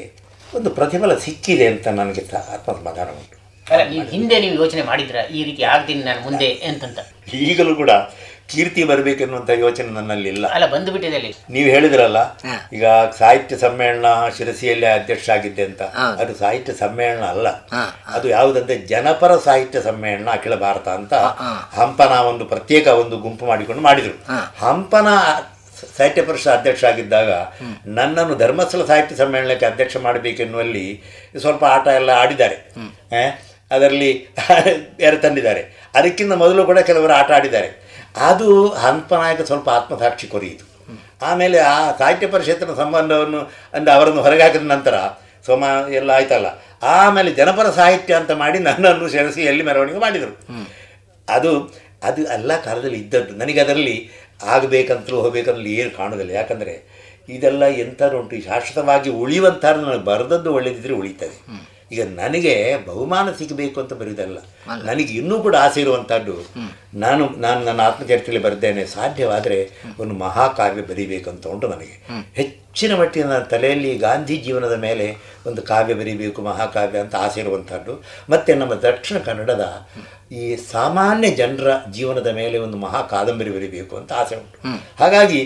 ಒಂದು ಪ್ರತಿಫಲ ಸಿಕ್ಕಿದೆ ಅಂತ ನನಗೆ ಆತ್ಮಸಮಾಧಾನ ಉಂಟು ನೀವು ಹಿಂದೆ ನೀವು ಯೋಚನೆ ಮಾಡಿದ್ರ ಈ ರೀತಿ ಆಗ್ತೀನಿ ನಾನು ಮುಂದೆ ಅಂತಂತ ಈಗಲೂ ಕೂಡ ಕೀರ್ತಿ ಬರಬೇಕೆನ್ನುವಂತ ಯೋಚನೆ ನನ್ನಲ್ಲಿ ಇಲ್ಲ ಅಲ್ಲ ಬಂದುಬಿಟ್ಟಿದೆ ಅಲ್ಲಿ ನೀವು ಹೇಳಿದ್ರಲ್ಲ ಈಗ ಸಾಹಿತ್ಯ ಸಮ್ಮೇಳನ ಶಿರಸಿಯಲ್ಲಿ ಅಧ್ಯಕ್ಷ ಆಗಿದ್ದೆ ಅಂತ ಅದು ಸಾಹಿತ್ಯ ಸಮ್ಮೇಳನ ಅಲ್ಲ ಅದು ಯಾವುದಂತೆ ಜನಪರ ಸಾಹಿತ್ಯ ಸಮ್ಮೇಳನ ಅಖಿಲ ಭಾರತ ಅಂತ ಹಂಪನ ಒಂದು ಪ್ರತ್ಯೇಕ ಒಂದು ಗುಂಪು ಮಾಡಿಕೊಂಡು ಮಾಡಿದ್ರು ಹಂಪನ ಸಾಹಿತ್ಯ ಪರಿಷತ್ ಅಧ್ಯಕ್ಷ ಆಗಿದ್ದಾಗ ನನ್ನನ್ನು ಧರ್ಮಸ್ಥಳ ಸಾಹಿತ್ಯ ಸಮ್ಮೇಳನಕ್ಕೆ ಅಧ್ಯಕ್ಷ ಮಾಡಬೇಕೆನ್ನುವಲ್ಲಿ ಸ್ವಲ್ಪ ಆಟ ಎಲ್ಲ ಆಡಿದ್ದಾರೆ ಅದರಲ್ಲಿ ಯಾರು ತಂದಿದ್ದಾರೆ ಅದಕ್ಕಿಂತ ಮೊದಲು ಕೂಡ ಕೆಲವರು ಆಟ ಆಡಿದ್ದಾರೆ ಅದು ಹಂಪನಾಯಕ ಸ್ವಲ್ಪ ಆತ್ಮಸಾಕ್ಷಿ ಕೊರೆಯಿತು ಆಮೇಲೆ ಆ ಸಾಹಿತ್ಯ ಪರಿಷತ್ತಿನ ಸಂಬಂಧವನ್ನು ಅಂದರೆ ಅವರನ್ನು ಹೊರಗೆ ಹಾಕಿದ ನಂತರ ಸೋಮ ಎಲ್ಲ ಆಯ್ತಲ್ಲ ಆಮೇಲೆ ಜನಪರ ಸಾಹಿತ್ಯ ಅಂತ ಮಾಡಿ ನನ್ನನ್ನು ಸೆಳೆಸಿ ಎಲ್ಲಿ ಮೆರವಣಿಗೆ ಮಾಡಿದರು ಅದು ಅದು ಎಲ್ಲ ಕಾಲದಲ್ಲಿ ಇದ್ದದ್ದು ನನಗೆ ಅದರಲ್ಲಿ ಆಗಬೇಕಂತಲೂ ಹೋಗಬೇಕಂತಲೂ ಏನು ಕಾಣೋದಿಲ್ಲ ಯಾಕಂದರೆ ಇದೆಲ್ಲ ಎಂಥದ್ದು ಉಂಟು ಶಾಶ್ವತವಾಗಿ ಉಳಿಯುವಂಥ ನನಗೆ ಬರೆದದ್ದು ಒಳ್ಳೆಯದಿದ್ದರೆ ಉಳಿತದೆ ಈಗ ನನಗೆ ಬಹುಮಾನ ಸಿಗಬೇಕು ಅಂತ ಬರೆಯೋದಲ್ಲ ನನಗೆ ಇನ್ನೂ ಕೂಡ ಆಸೆ ಇರುವಂಥದ್ದು ನಾನು ನಾನು ನನ್ನ ಆತ್ಮಚರಿತ್ರೆಯಲ್ಲಿ ಬರ್ದೇನೆ ಸಾಧ್ಯವಾದರೆ ಒಂದು ಮಹಾಕಾವ್ಯ ಬರೀಬೇಕಂತ ಉಂಟು ನನಗೆ ಹೆಚ್ಚಿನ ಮಟ್ಟಿನ ನನ್ನ ತಲೆಯಲ್ಲಿ ಗಾಂಧಿ ಜೀವನದ ಮೇಲೆ ಒಂದು ಕಾವ್ಯ ಬರೀಬೇಕು ಮಹಾಕಾವ್ಯ ಅಂತ ಆಸೆ ಇರುವಂಥದ್ದು ಮತ್ತು ನಮ್ಮ ದಕ್ಷಿಣ ಕನ್ನಡದ ಈ ಸಾಮಾನ್ಯ ಜನರ ಜೀವನದ ಮೇಲೆ ಒಂದು ಮಹಾ ಕಾದಂಬರಿ ಬರೀಬೇಕು ಅಂತ ಆಸೆ ಉಂಟು ಹಾಗಾಗಿ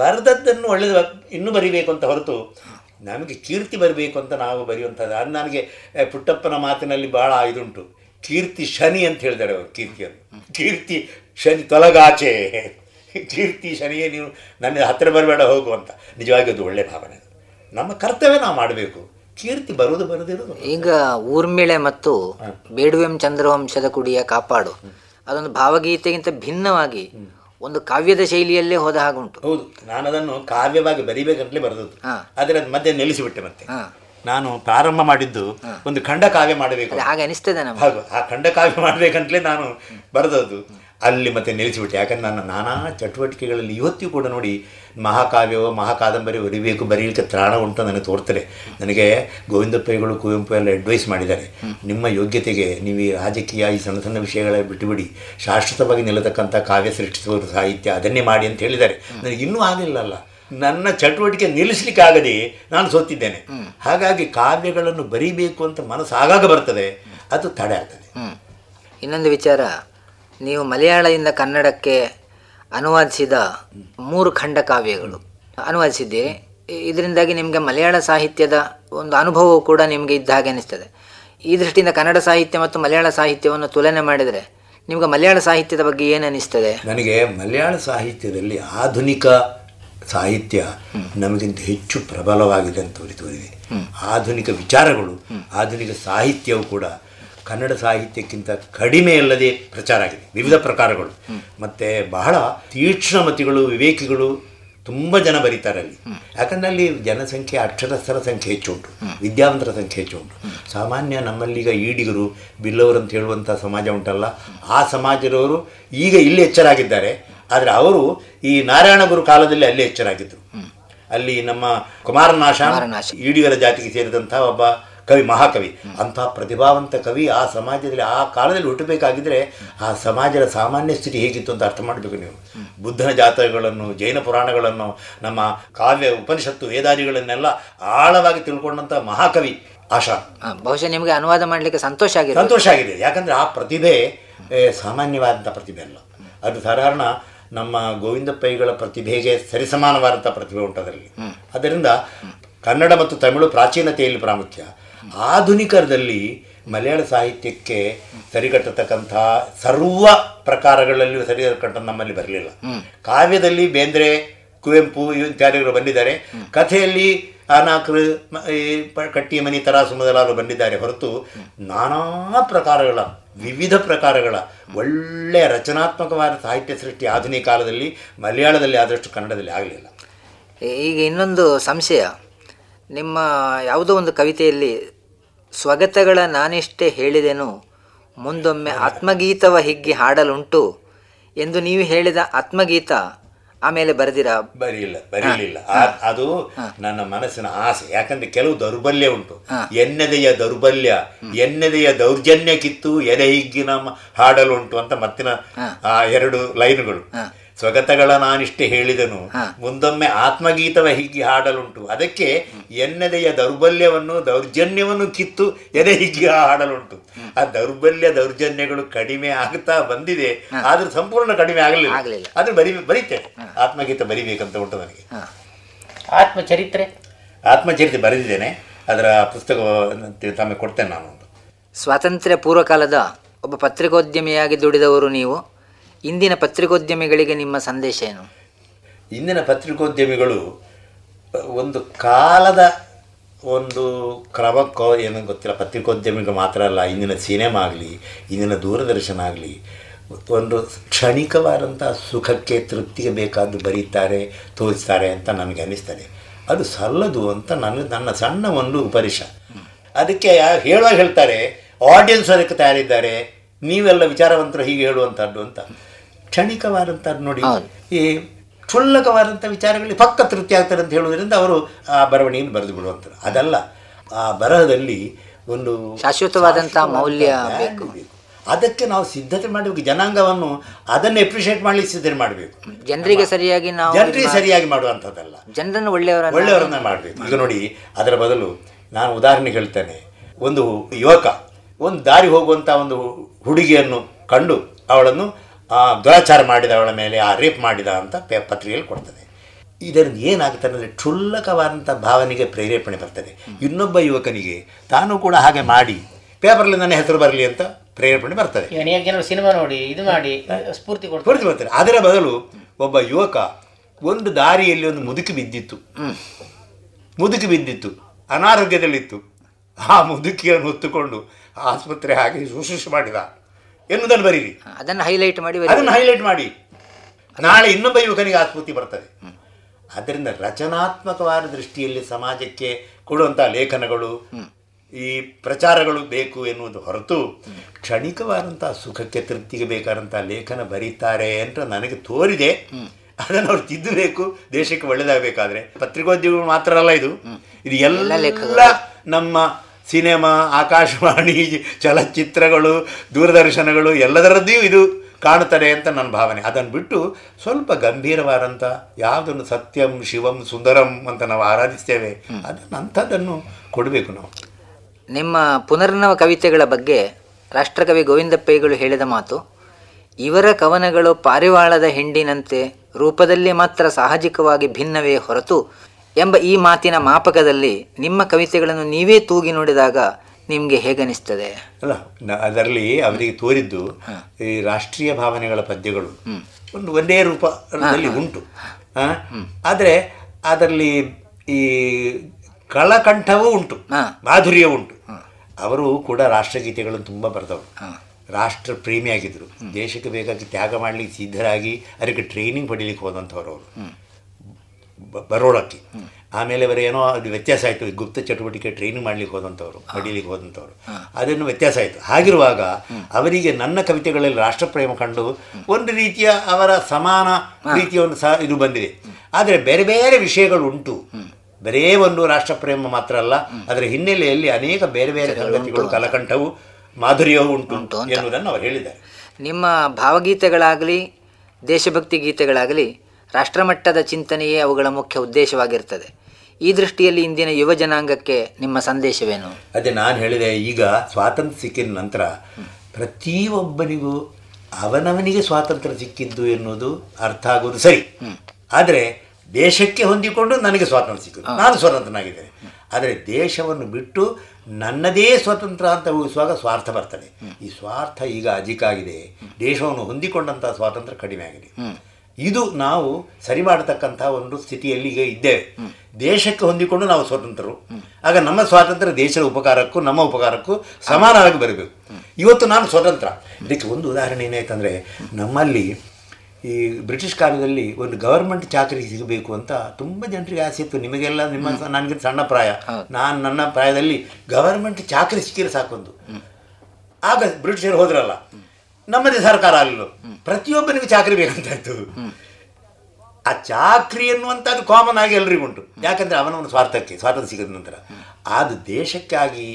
ಬರೆದದ್ದನ್ನು ಒಳ್ಳೆಯದು ಇನ್ನೂ ಬರೀಬೇಕು ಅಂತ ಹೊರತು ನಮಗೆ ಕೀರ್ತಿ ಬರಬೇಕು ಅಂತ ನಾವು ಬರೆಯುವಂಥದ್ದು ಅದು ನನಗೆ ಪುಟ್ಟಪ್ಪನ ಮಾತಿನಲ್ಲಿ ಭಾಳ ಇದುಂಟು ಕೀರ್ತಿ ಶನಿ ಅಂತ ಹೇಳಿದ್ದಾರೆ ಅವರು ಕೀರ್ತಿಯನ್ನು ಕೀರ್ತಿ ಶನಿ ತೊಲಗಾಚೆ ಕೀರ್ತಿ ಶನಿಯೇ ನೀವು ನನ್ನ ಹತ್ತಿರ ಬರಬೇಡ ಹೋಗು ಅಂತ ನಿಜವಾಗಿ ಅದು ಒಳ್ಳೆ ಭಾವನೆ ನಮ್ಮ ಕರ್ತವ್ಯ ನಾವು ಮಾಡಬೇಕು ಕೀರ್ತಿ ಬರುವುದು ಬರದಿರೋದು ಈಗ ಊರ್ಮಿಳೆ ಮತ್ತು ಬೇಡುವೆಂ ಚಂದ್ರವಂಶದ ಕುಡಿಯ ಕಾಪಾಡು ಅದೊಂದು ಭಾವಗೀತೆಗಿಂತ ಭಿನ್ನವಾಗಿ ಒಂದು ಕಾವ್ಯದ ಶೈಲಿಯಲ್ಲೇ ಹೋದ ಉಂಟು ಹೌದು ನಾನು ಅದನ್ನು ಕಾವ್ಯವಾಗಿ ಬರಿಬೇಕಂತಲೇ ಬರೆದದ್ದು ಆದರೆ ಅದು ಮಧ್ಯೆ ನಿಲ್ಲಿಸಿಬಿಟ್ಟೆ ಮತ್ತೆ ನಾನು ಪ್ರಾರಂಭ ಮಾಡಿದ್ದು ಒಂದು ಖಂಡ ಕಾವ್ಯ ಮಾಡಬೇಕು ಹಾಗೆ ಅನಿಸ್ತದೆ ಹೌದು ಆ ಖಂಡ ಕಾವ್ಯ ಮಾಡಬೇಕಂತಲೇ ನಾನು ಬರೆದದ್ದು ಅಲ್ಲಿ ಮತ್ತೆ ನಿಲ್ಲಿಸಿಬಿಟ್ಟೆ ಯಾಕಂದ್ರೆ ನನ್ನ ನಾನಾ ಚಟುವಟಿಕೆಗಳಲ್ಲಿ ಇವತ್ತಿಗೂ ಕೂಡ ನೋಡಿ ಮಹಾಕಾವ್ಯವೋ ಮಹಾಕಾದಂಬರಿ ಬರಿಬೇಕು ಬರೀಲಿಕ್ಕೆ ತ್ರಾಣ ಉಂಟು ನನಗೆ ತೋರ್ತಾರೆ ನನಗೆ ಗೋವಿಂದಪ್ಪಗಳು ಕುವೆಂಪು ಎಲ್ಲ ಅಡ್ವೈಸ್ ಮಾಡಿದ್ದಾರೆ ನಿಮ್ಮ ಯೋಗ್ಯತೆಗೆ ನೀವು ಈ ರಾಜಕೀಯ ಈ ಸಣ್ಣ ಸಣ್ಣ ವಿಷಯಗಳ ಬಿಟ್ಟುಬಿಡಿ ಶಾಶ್ವತವಾಗಿ ನಿಲ್ಲತಕ್ಕಂಥ ಕಾವ್ಯ ಸೃಷ್ಟಿಸುವ ಸಾಹಿತ್ಯ ಅದನ್ನೇ ಮಾಡಿ ಅಂತ ಹೇಳಿದ್ದಾರೆ ನನಗೆ ಇನ್ನೂ ಆಗಲಿಲ್ಲಲ್ಲ ನನ್ನ ಚಟುವಟಿಕೆ ನಿಲ್ಲಿಸಲಿಕ್ಕಾಗದೆ ನಾನು ಸೋತಿದ್ದೇನೆ ಹಾಗಾಗಿ ಕಾವ್ಯಗಳನ್ನು ಬರೀಬೇಕು ಅಂತ ಮನಸ್ಸು ಆಗಾಗ ಬರ್ತದೆ ಅದು ತಡೆ ಆಗ್ತದೆ ಇನ್ನೊಂದು ವಿಚಾರ ನೀವು ಮಲಯಾಳದಿಂದ ಕನ್ನಡಕ್ಕೆ ಅನುವಾದಿಸಿದ ಮೂರು ಖಂಡ ಕಾವ್ಯಗಳು ಅನುವಾದಿಸಿದ್ದೀರಿ ಇದರಿಂದಾಗಿ ನಿಮಗೆ ಮಲಯಾಳ ಸಾಹಿತ್ಯದ ಒಂದು ಅನುಭವವು ಕೂಡ ನಿಮಗೆ ಇದ್ದ ಹಾಗೆ ಅನಿಸ್ತದೆ ಈ ದೃಷ್ಟಿಯಿಂದ ಕನ್ನಡ ಸಾಹಿತ್ಯ ಮತ್ತು ಮಲಯಾಳ ಸಾಹಿತ್ಯವನ್ನು ತುಲನೆ ಮಾಡಿದರೆ ನಿಮ್ಗೆ ಮಲಯಾಳ ಸಾಹಿತ್ಯದ ಬಗ್ಗೆ ಏನು ಅನಿಸ್ತದೆ ನನಗೆ ಮಲಯಾಳ ಸಾಹಿತ್ಯದಲ್ಲಿ ಆಧುನಿಕ ಸಾಹಿತ್ಯ ನಮಗಿಂತ ಹೆಚ್ಚು ಪ್ರಬಲವಾಗಿದೆ ಅಂತ ತೋರಿದೆ ಆಧುನಿಕ ವಿಚಾರಗಳು ಆಧುನಿಕ ಸಾಹಿತ್ಯವು ಕೂಡ ಕನ್ನಡ ಸಾಹಿತ್ಯಕ್ಕಿಂತ ಕಡಿಮೆ ಅಲ್ಲದೆ ಪ್ರಚಾರ ಆಗಿದೆ ವಿವಿಧ ಪ್ರಕಾರಗಳು ಮತ್ತು ಬಹಳ ತೀಕ್ಷ್ಣಮತಿಗಳು ವಿವೇಕಿಗಳು ತುಂಬ ಜನ ಬರೀತಾರೆ ಅಲ್ಲಿ ಯಾಕಂದರೆ ಅಲ್ಲಿ ಜನಸಂಖ್ಯೆ ಅಕ್ಷರಸ್ಥರ ಸಂಖ್ಯೆ ಹೆಚ್ಚು ಉಂಟು ವಿದ್ಯಾವಂತರ ಸಂಖ್ಯೆ ಹೆಚ್ಚು ಉಂಟು ಸಾಮಾನ್ಯ ಈಗ ಈಡಿಗರು ಬಿಲ್ಲವರು ಅಂತ ಹೇಳುವಂಥ ಸಮಾಜ ಉಂಟಲ್ಲ ಆ ಸಮಾಜದವರು ಈಗ ಇಲ್ಲಿ ಎಚ್ಚರಾಗಿದ್ದಾರೆ ಆದರೆ ಅವರು ಈ ನಾರಾಯಣ ಗುರು ಕಾಲದಲ್ಲಿ ಅಲ್ಲಿ ಎಚ್ಚರಾಗಿದ್ದರು ಅಲ್ಲಿ ನಮ್ಮ ಕುಮಾರನಾಶ ಈಡಿಗರ ಜಾತಿಗೆ ಸೇರಿದಂಥ ಒಬ್ಬ ಕವಿ ಮಹಾಕವಿ ಅಂತಹ ಪ್ರತಿಭಾವಂತ ಕವಿ ಆ ಸಮಾಜದಲ್ಲಿ ಆ ಕಾಲದಲ್ಲಿ ಹುಟ್ಟಬೇಕಾಗಿದ್ದರೆ ಆ ಸಮಾಜದ ಸಾಮಾನ್ಯ ಸ್ಥಿತಿ ಹೇಗಿತ್ತು ಅಂತ ಅರ್ಥ ಮಾಡಬೇಕು ನೀವು ಬುದ್ಧನ ಜಾತಕಗಳನ್ನು ಜೈನ ಪುರಾಣಗಳನ್ನು ನಮ್ಮ ಕಾವ್ಯ ಉಪನಿಷತ್ತು ವೇದಾದಿಗಳನ್ನೆಲ್ಲ ಆಳವಾಗಿ ತಿಳ್ಕೊಂಡಂಥ ಮಹಾಕವಿ ಆಶಾ ಬಹುಶಃ ನಿಮಗೆ ಅನುವಾದ ಮಾಡಲಿಕ್ಕೆ ಸಂತೋಷ ಆಗಿದೆ ಸಂತೋಷ ಆಗಿದೆ ಯಾಕಂದರೆ ಆ ಪ್ರತಿಭೆ ಸಾಮಾನ್ಯವಾದಂಥ ಪ್ರತಿಭೆ ಅಲ್ಲ ಅದು ಸಾಧಾರಣ ನಮ್ಮ ಗೋವಿಂದ ಪೈಗಳ ಪ್ರತಿಭೆಗೆ ಸರಿಸಮಾನವಾದಂಥ ಪ್ರತಿಭೆ ಉಂಟು ಅದರಲ್ಲಿ ಅದರಿಂದ ಕನ್ನಡ ಮತ್ತು ತಮಿಳು ಪ್ರಾಚೀನತೆಯಲ್ಲಿ ಪ್ರಾಮುಖ್ಯ ಆಧುನಿಕದಲ್ಲಿ ಮಲಯಾಳ ಸಾಹಿತ್ಯಕ್ಕೆ ಸರಿಗಟ್ಟತಕ್ಕಂಥ ಸರ್ವ ಪ್ರಕಾರಗಳಲ್ಲಿಯೂ ಸರಿಗಟ್ಟ ನಮ್ಮಲ್ಲಿ ಬರಲಿಲ್ಲ ಕಾವ್ಯದಲ್ಲಿ ಬೇಂದ್ರೆ ಕುವೆಂಪು ಇತ್ಯಾದಿಗಳು ಬಂದಿದ್ದಾರೆ ಕಥೆಯಲ್ಲಿ ಅನಾಕೃ ಕಟ್ಟಿಯ ಮನಿ ತರಾಸು ಮೊದಲಾದ್ರು ಬಂದಿದ್ದಾರೆ ಹೊರತು ನಾನಾ ಪ್ರಕಾರಗಳ ವಿವಿಧ ಪ್ರಕಾರಗಳ ಒಳ್ಳೆಯ ರಚನಾತ್ಮಕವಾದ ಸಾಹಿತ್ಯ ಸೃಷ್ಟಿ ಆಧುನಿಕ ಕಾಲದಲ್ಲಿ ಮಲಯಾಳದಲ್ಲಿ ಆದಷ್ಟು ಕನ್ನಡದಲ್ಲಿ ಆಗಲಿಲ್ಲ ಈಗ ಇನ್ನೊಂದು ಸಂಶಯ ನಿಮ್ಮ ಯಾವುದೋ ಒಂದು ಕವಿತೆಯಲ್ಲಿ ಸ್ವಗತಗಳ ನಾನಿಷ್ಟೇ ಹೇಳಿದೆನು ಮುಂದೊಮ್ಮೆ ಆತ್ಮಗೀತವ ಹಿಗ್ಗಿ ಹಾಡಲುಂಟು ಎಂದು ನೀವು ಹೇಳಿದ ಆತ್ಮಗೀತ ಆಮೇಲೆ ಬರೆದಿರಾ ಬರೀಲಿಲ್ಲ ಬರೀಲಿಲ್ಲ ಅದು ನನ್ನ ಮನಸ್ಸಿನ ಆಸೆ ಯಾಕಂದ್ರೆ ಕೆಲವು ದೌರ್ಬಲ್ಯ ಉಂಟು ಎನ್ನದೆಯ ದೌರ್ಬಲ್ಯ ಎನ್ನದೆಯ ದೌರ್ಜನ್ಯ ಕಿತ್ತು ಎದೆ ಹಿಗ್ಗಿನ ಹಾಡಲು ಉಂಟು ಅಂತ ಮತ್ತಿನ ಎರಡು ಲೈನ್ಗಳು ಸ್ವಗತಗಳ ನಾನಿಷ್ಟೇ ಹೇಳಿದನು ಮುಂದೊಮ್ಮೆ ಆತ್ಮಗೀತವ ಹಿಗ್ಗಿ ಹಾಡಲುಂಟು ಅದಕ್ಕೆ ಎನ್ನದೆಯ ದೌರ್ಬಲ್ಯವನ್ನು ದೌರ್ಜನ್ಯವನ್ನು ಕಿತ್ತು ಎದೆ ಹಿಗ್ಗಿ ಹಾಡಲುಂಟು ಆ ದೌರ್ಬಲ್ಯ ದೌರ್ಜನ್ಯಗಳು ಕಡಿಮೆ ಆಗ್ತಾ ಬಂದಿದೆ ಆದ್ರೂ ಸಂಪೂರ್ಣ ಕಡಿಮೆ ಆಗಲಿಲ್ಲ ಆದ್ರೆ ಬರಿ ಬರೀತೇನೆ ಆತ್ಮಗೀತ ಬರಿಬೇಕಂತ ಉಂಟು ನನಗೆ ಆತ್ಮಚರಿತ್ರೆ ಆತ್ಮಚರಿತ್ರೆ ಬರೆದಿದ್ದೇನೆ ಅದರ ಪುಸ್ತಕ ತಮಗೆ ಕೊಡ್ತೇನೆ ನಾನು ಸ್ವಾತಂತ್ರ್ಯ ಪೂರ್ವಕಾಲದ ಒಬ್ಬ ಪತ್ರಿಕೋದ್ಯಮಿಯಾಗಿ ದುಡಿದವರು ನೀವು ಇಂದಿನ ಪತ್ರಿಕೋದ್ಯಮಿಗಳಿಗೆ ನಿಮ್ಮ ಸಂದೇಶ ಏನು ಇಂದಿನ ಪತ್ರಿಕೋದ್ಯಮಿಗಳು ಒಂದು ಕಾಲದ ಒಂದು ಕ್ರಮಕ್ಕೋ ಏನೋ ಗೊತ್ತಿಲ್ಲ ಪತ್ರಿಕೋದ್ಯಮಿಗೆ ಮಾತ್ರ ಅಲ್ಲ ಇಂದಿನ ಸಿನಿಮಾ ಆಗಲಿ ಇಂದಿನ ದೂರದರ್ಶನ ಆಗಲಿ ಒಂದು ಕ್ಷಣಿಕವಾದಂಥ ಸುಖಕ್ಕೆ ತೃಪ್ತಿಗೆ ಬೇಕಾದ್ದು ಬರೀತಾರೆ ತೋರಿಸ್ತಾರೆ ಅಂತ ನನಗೆ ಅನ್ನಿಸ್ತದೆ ಅದು ಸಲ್ಲದು ಅಂತ ನನಗೆ ನನ್ನ ಸಣ್ಣ ಒಂದು ಪರಿಷ ಅದಕ್ಕೆ ಹೇಳುವಾಗ ಹೇಳ್ತಾರೆ ಆಡಿಯನ್ಸ್ ಅದಕ್ಕೆ ತಯಾರಿದ್ದಾರೆ ನೀವೆಲ್ಲ ವಿಚಾರವಂತರು ಹೀಗೆ ಹೇಳುವಂಥದ್ದು ಅಂತ ಕ್ಷಣಿಕವಾದಂಥ ನೋಡಿ ಈ ಕ್ಷುಲ್ಲಕವಾದಂಥ ವಿಚಾರಗಳಲ್ಲಿ ಪಕ್ಕ ತೃಪ್ತಿ ಆಗ್ತಾರೆ ಅಂತ ಹೇಳುವುದರಿಂದ ಅವರು ಆ ಬರವಣಿಗೆಯನ್ನು ಬರೆದು ಬಿಡುವಂಥರು ಅದಲ್ಲ ಆ ಬರಹದಲ್ಲಿ ಒಂದು ಶಾಶ್ವತವಾದಂಥ ಮೌಲ್ಯ ಅದಕ್ಕೆ ನಾವು ಸಿದ್ಧತೆ ಮಾಡಬೇಕು ಜನಾಂಗವನ್ನು ಅದನ್ನು ಎಪ್ರಿಷಿಯೇಟ್ ಮಾಡಲಿಕ್ಕೆ ಸಿದ್ಧತೆ ಮಾಡಬೇಕು ಜನರಿಗೆ ಸರಿಯಾಗಿ ನಾವು ಜನರಿಗೆ ಸರಿಯಾಗಿ ಮಾಡುವಂಥದ್ದಲ್ಲ ಜನರನ್ನು ಒಳ್ಳೆಯವರ ಒಳ್ಳೆಯವರನ್ನ ಮಾಡಬೇಕು ಈಗ ನೋಡಿ ಅದರ ಬದಲು ನಾನು ಉದಾಹರಣೆ ಹೇಳ್ತೇನೆ ಒಂದು ಯುವಕ ಒಂದು ದಾರಿ ಹೋಗುವಂಥ ಒಂದು ಹುಡುಗಿಯನ್ನು ಕಂಡು ಅವಳನ್ನು ದುರಾಚಾರ ಮಾಡಿದ ಅವಳ ಮೇಲೆ ಆ ರೇಪ್ ಮಾಡಿದ ಅಂತ ಪೇ ಪತ್ರಿಕೆಯಲ್ಲಿ ಕೊಡ್ತದೆ ಇದರಿಂದ ಏನಾಗುತ್ತೆ ಅಂದರೆ ಕ್ಷುಲ್ಲಕವಾದಂಥ ಭಾವನೆಗೆ ಪ್ರೇರೇಪಣೆ ಬರ್ತದೆ ಇನ್ನೊಬ್ಬ ಯುವಕನಿಗೆ ತಾನು ಕೂಡ ಹಾಗೆ ಮಾಡಿ ಪೇಪರಲ್ಲಿ ನನ್ನ ಹೆಸರು ಬರಲಿ ಅಂತ ಪ್ರೇರೇಪಣೆ ಬರ್ತದೆ ಸಿನಿಮಾ ನೋಡಿ ಇದು ಮಾಡಿ ಸ್ಫೂರ್ತಿ ಸ್ಫೂರ್ತಿ ಬರ್ತದೆ ಅದರ ಬದಲು ಒಬ್ಬ ಯುವಕ ಒಂದು ದಾರಿಯಲ್ಲಿ ಒಂದು ಮುದುಕಿ ಬಿದ್ದಿತ್ತು ಮುದುಕಿ ಬಿದ್ದಿತ್ತು ಅನಾರೋಗ್ಯದಲ್ಲಿತ್ತು ಆ ಮುದುಕಿಯನ್ನು ಹೊತ್ತುಕೊಂಡು ಆಸ್ಪತ್ರೆ ಹಾಗೆ ಶುಶ್ರೂಷೆ ಮಾಡಿದ ಎನ್ನುವುದನ್ನು ಬರೀರಿ ಅದನ್ನು ಹೈಲೈಟ್ ಮಾಡಿ ಅದನ್ನು ಹೈಲೈಟ್ ಮಾಡಿ ನಾಳೆ ಇನ್ನೊಬ್ಬ ಯುವಕನಿಗೆ ಆ ಸ್ಫೂರ್ತಿ ಬರ್ತದೆ ಆದ್ದರಿಂದ ರಚನಾತ್ಮಕವಾದ ದೃಷ್ಟಿಯಲ್ಲಿ ಸಮಾಜಕ್ಕೆ ಕೊಡುವಂಥ ಲೇಖನಗಳು ಈ ಪ್ರಚಾರಗಳು ಬೇಕು ಎನ್ನುವುದು ಹೊರತು ಕ್ಷಣಿಕವಾದಂಥ ಸುಖಕ್ಕೆ ತೃಪ್ತಿಗೆ ಬೇಕಾದಂಥ ಲೇಖನ ಬರೀತಾರೆ ಅಂತ ನನಗೆ ತೋರಿದೆ ಅದನ್ನು ಅವ್ರು ತಿದ್ದಬೇಕು ದೇಶಕ್ಕೆ ಒಳ್ಳೇದಾಗಬೇಕಾದ್ರೆ ಪತ್ರಿಕೋದ್ಯಮ ಮಾತ್ರ ಅಲ್ಲ ಇದು ಇದು ಎಲ್ಲ ನಮ್ಮ ಸಿನೆಮಾ ಆಕಾಶವಾಣಿ ಚಲಚಿತ್ರಗಳು ದೂರದರ್ಶನಗಳು ಎಲ್ಲದರದ್ದೂ ಇದು ಕಾಣುತ್ತದೆ ಅಂತ ನನ್ನ ಭಾವನೆ ಅದನ್ನು ಬಿಟ್ಟು ಸ್ವಲ್ಪ ಗಂಭೀರವಾದಂಥ ಯಾವುದನ್ನು ಸತ್ಯಂ ಶಿವಂ ಸುಂದರಂ ಅಂತ ನಾವು ಆರಾಧಿಸ್ತೇವೆ ಅದನ್ನು ಅಂಥದ್ದನ್ನು ಕೊಡಬೇಕು ನಾವು ನಿಮ್ಮ ಪುನರ್ನವ ಕವಿತೆಗಳ ಬಗ್ಗೆ ರಾಷ್ಟ್ರಕವಿ ಗೋವಿಂದ ಹೇಳಿದ ಮಾತು ಇವರ ಕವನಗಳು ಪಾರಿವಾಳದ ಹೆಂಡಿನಂತೆ ರೂಪದಲ್ಲಿ ಮಾತ್ರ ಸಾಹಜಿಕವಾಗಿ ಭಿನ್ನವೇ ಹೊರತು ಎಂಬ ಈ ಮಾತಿನ ಮಾಪಕದಲ್ಲಿ ನಿಮ್ಮ ಕವಿತೆಗಳನ್ನು ನೀವೇ ತೂಗಿ ನೋಡಿದಾಗ ನಿಮಗೆ ಹೇಗನಿಸ್ತದೆ ಅಲ್ಲ ಅದರಲ್ಲಿ ಅವರಿಗೆ ತೋರಿದ್ದು ಈ ರಾಷ್ಟ್ರೀಯ ಭಾವನೆಗಳ ಪದ್ಯಗಳು ಒಂದು ಒಂದೇ ರೂಪದಲ್ಲಿ ಉಂಟು ಆದರೆ ಅದರಲ್ಲಿ ಈ ಕಳಕಂಠವೂ ಉಂಟು ಮಾಧುರ್ಯ ಉಂಟು ಅವರು ಕೂಡ ರಾಷ್ಟ್ರಗೀತೆಗಳನ್ನು ತುಂಬ ಬರೆದವರು ರಾಷ್ಟ್ರ ಪ್ರೇಮಿಯಾಗಿದ್ದರು ದೇಶಕ್ಕೆ ಬೇಕಾಗಿ ತ್ಯಾಗ ಮಾಡಲಿಕ್ಕೆ ಸಿದ್ಧರಾಗಿ ಅದಕ್ಕೆ ಟ್ರೈನಿಂಗ್ ಪಡೀಲಿಕ್ಕೆ ಹೋದಂಥವ್ರು ಅವರು ಬರೋಳಕ್ಕೆ ಆಮೇಲೆ ಅವರ ಏನೋ ಅದು ವ್ಯತ್ಯಾಸ ಆಯಿತು ಗುಪ್ತ ಚಟುವಟಿಕೆ ಟ್ರೈನಿಂಗ್ ಮಾಡ್ಲಿಕ್ಕೆ ಹೋದಂಥವ್ರು ಮಡಿಲಿಗೆ ಹೋದಂಥವ್ರು ಅದನ್ನು ವ್ಯತ್ಯಾಸ ಆಯಿತು ಹಾಗಿರುವಾಗ ಅವರಿಗೆ ನನ್ನ ಕವಿತೆಗಳಲ್ಲಿ ರಾಷ್ಟ್ರಪ್ರೇಮ ಕಂಡು ಒಂದು ರೀತಿಯ ಅವರ ಸಮಾನ ರೀತಿಯ ಒಂದು ಸಹ ಇದು ಬಂದಿದೆ ಆದರೆ ಬೇರೆ ಬೇರೆ ವಿಷಯಗಳು ಉಂಟು ಬರೇ ಒಂದು ರಾಷ್ಟ್ರಪ್ರೇಮ ಮಾತ್ರ ಅಲ್ಲ ಅದರ ಹಿನ್ನೆಲೆಯಲ್ಲಿ ಅನೇಕ ಬೇರೆ ಬೇರೆ ಸಂಗತಿಗಳು ಕಲಕಂಠವು ಮಾಧುರ್ಯವು ಉಂಟು ಎನ್ನುವುದನ್ನು ಅವರು ಹೇಳಿದ್ದಾರೆ ನಿಮ್ಮ ಭಾವಗೀತೆಗಳಾಗಲಿ ದೇಶಭಕ್ತಿ ಗೀತೆಗಳಾಗಲಿ ರಾಷ್ಟ್ರಮಟ್ಟದ ಚಿಂತನೆಯೇ ಅವುಗಳ ಮುಖ್ಯ ಉದ್ದೇಶವಾಗಿರ್ತದೆ ಈ ದೃಷ್ಟಿಯಲ್ಲಿ ಇಂದಿನ ಯುವ ಜನಾಂಗಕ್ಕೆ ನಿಮ್ಮ ಸಂದೇಶವೇನು ಅದೇ ನಾನು ಹೇಳಿದೆ ಈಗ ಸ್ವಾತಂತ್ರ್ಯ ಸಿಕ್ಕಿದ ನಂತರ ಪ್ರತಿಯೊಬ್ಬನಿಗೂ ಅವನವನಿಗೆ ಸ್ವಾತಂತ್ರ್ಯ ಸಿಕ್ಕಿದ್ದು ಎನ್ನುವುದು ಅರ್ಥ ಆಗೋದು ಸರಿ ಆದರೆ ದೇಶಕ್ಕೆ ಹೊಂದಿಕೊಂಡು ನನಗೆ ಸ್ವಾತಂತ್ರ್ಯ ಸಿಕ್ಕಿದ್ದು ನಾನು ಸ್ವತಂತ್ರನಾಗಿದ್ದೇನೆ ಆದರೆ ದೇಶವನ್ನು ಬಿಟ್ಟು ನನ್ನದೇ ಸ್ವತಂತ್ರ ಅಂತ ಊಹಿಸುವಾಗ ಸ್ವಾರ್ಥ ಬರ್ತದೆ ಈ ಸ್ವಾರ್ಥ ಈಗ ಅಧಿಕ ಆಗಿದೆ ದೇಶವನ್ನು ಹೊಂದಿಕೊಂಡಂತಹ ಸ್ವಾತಂತ್ರ್ಯ ಕಡಿಮೆ ಆಗಿದೆ ಇದು ನಾವು ಸರಿ ಮಾಡತಕ್ಕಂಥ ಒಂದು ಸ್ಥಿತಿಯಲ್ಲಿ ಈಗ ಇದ್ದೇವೆ ದೇಶಕ್ಕೆ ಹೊಂದಿಕೊಂಡು ನಾವು ಸ್ವತಂತ್ರರು ಆಗ ನಮ್ಮ ಸ್ವಾತಂತ್ರ್ಯ ದೇಶದ ಉಪಕಾರಕ್ಕೂ ನಮ್ಮ ಉಪಕಾರಕ್ಕೂ ಸಮಾನವಾಗಿ ಬರಬೇಕು ಇವತ್ತು ನಾನು ಸ್ವತಂತ್ರ ಇದಕ್ಕೆ ಒಂದು ಉದಾಹರಣೆ ಏನಾಯ್ತಂದರೆ ನಮ್ಮಲ್ಲಿ ಈ ಬ್ರಿಟಿಷ್ ಕಾಲದಲ್ಲಿ ಒಂದು ಗವರ್ಮೆಂಟ್ ಚಾಕರಿ ಸಿಗಬೇಕು ಅಂತ ತುಂಬ ಜನರಿಗೆ ಆಸೆ ಇತ್ತು ನಿಮಗೆಲ್ಲ ನಿಮ್ಮ ನನಗೆ ಸಣ್ಣ ಪ್ರಾಯ ನಾನು ನನ್ನ ಪ್ರಾಯದಲ್ಲಿ ಗವರ್ಮೆಂಟ್ ಚಾಕರಿ ಸಿಕ್ಕಿರೋ ಸಾಕೊಂದು ಆಗ ಬ್ರಿಟಿಷರು ಹೋದ್ರಲ್ಲ ನಮ್ಮದೇ ಸರ್ಕಾರ ಅಲ್ಲೂ ಪ್ರತಿಯೊಬ್ಬನಿಗೂ ಚಾಕರಿ ಇತ್ತು ಆ ಚಾಕ್ರಿ ಎನ್ನುವಂಥದ್ದು ಕಾಮನ್ ಆಗಿ ಎಲ್ರಿಗೂ ಉಂಟು ಯಾಕಂದ್ರೆ ಅವನವನ ಸ್ವಾರ್ಥಕ್ಕೆ ಸ್ವಾತಂತ್ರ್ಯ ಸಿಗದ ನಂತರ ಅದು ದೇಶಕ್ಕಾಗಿ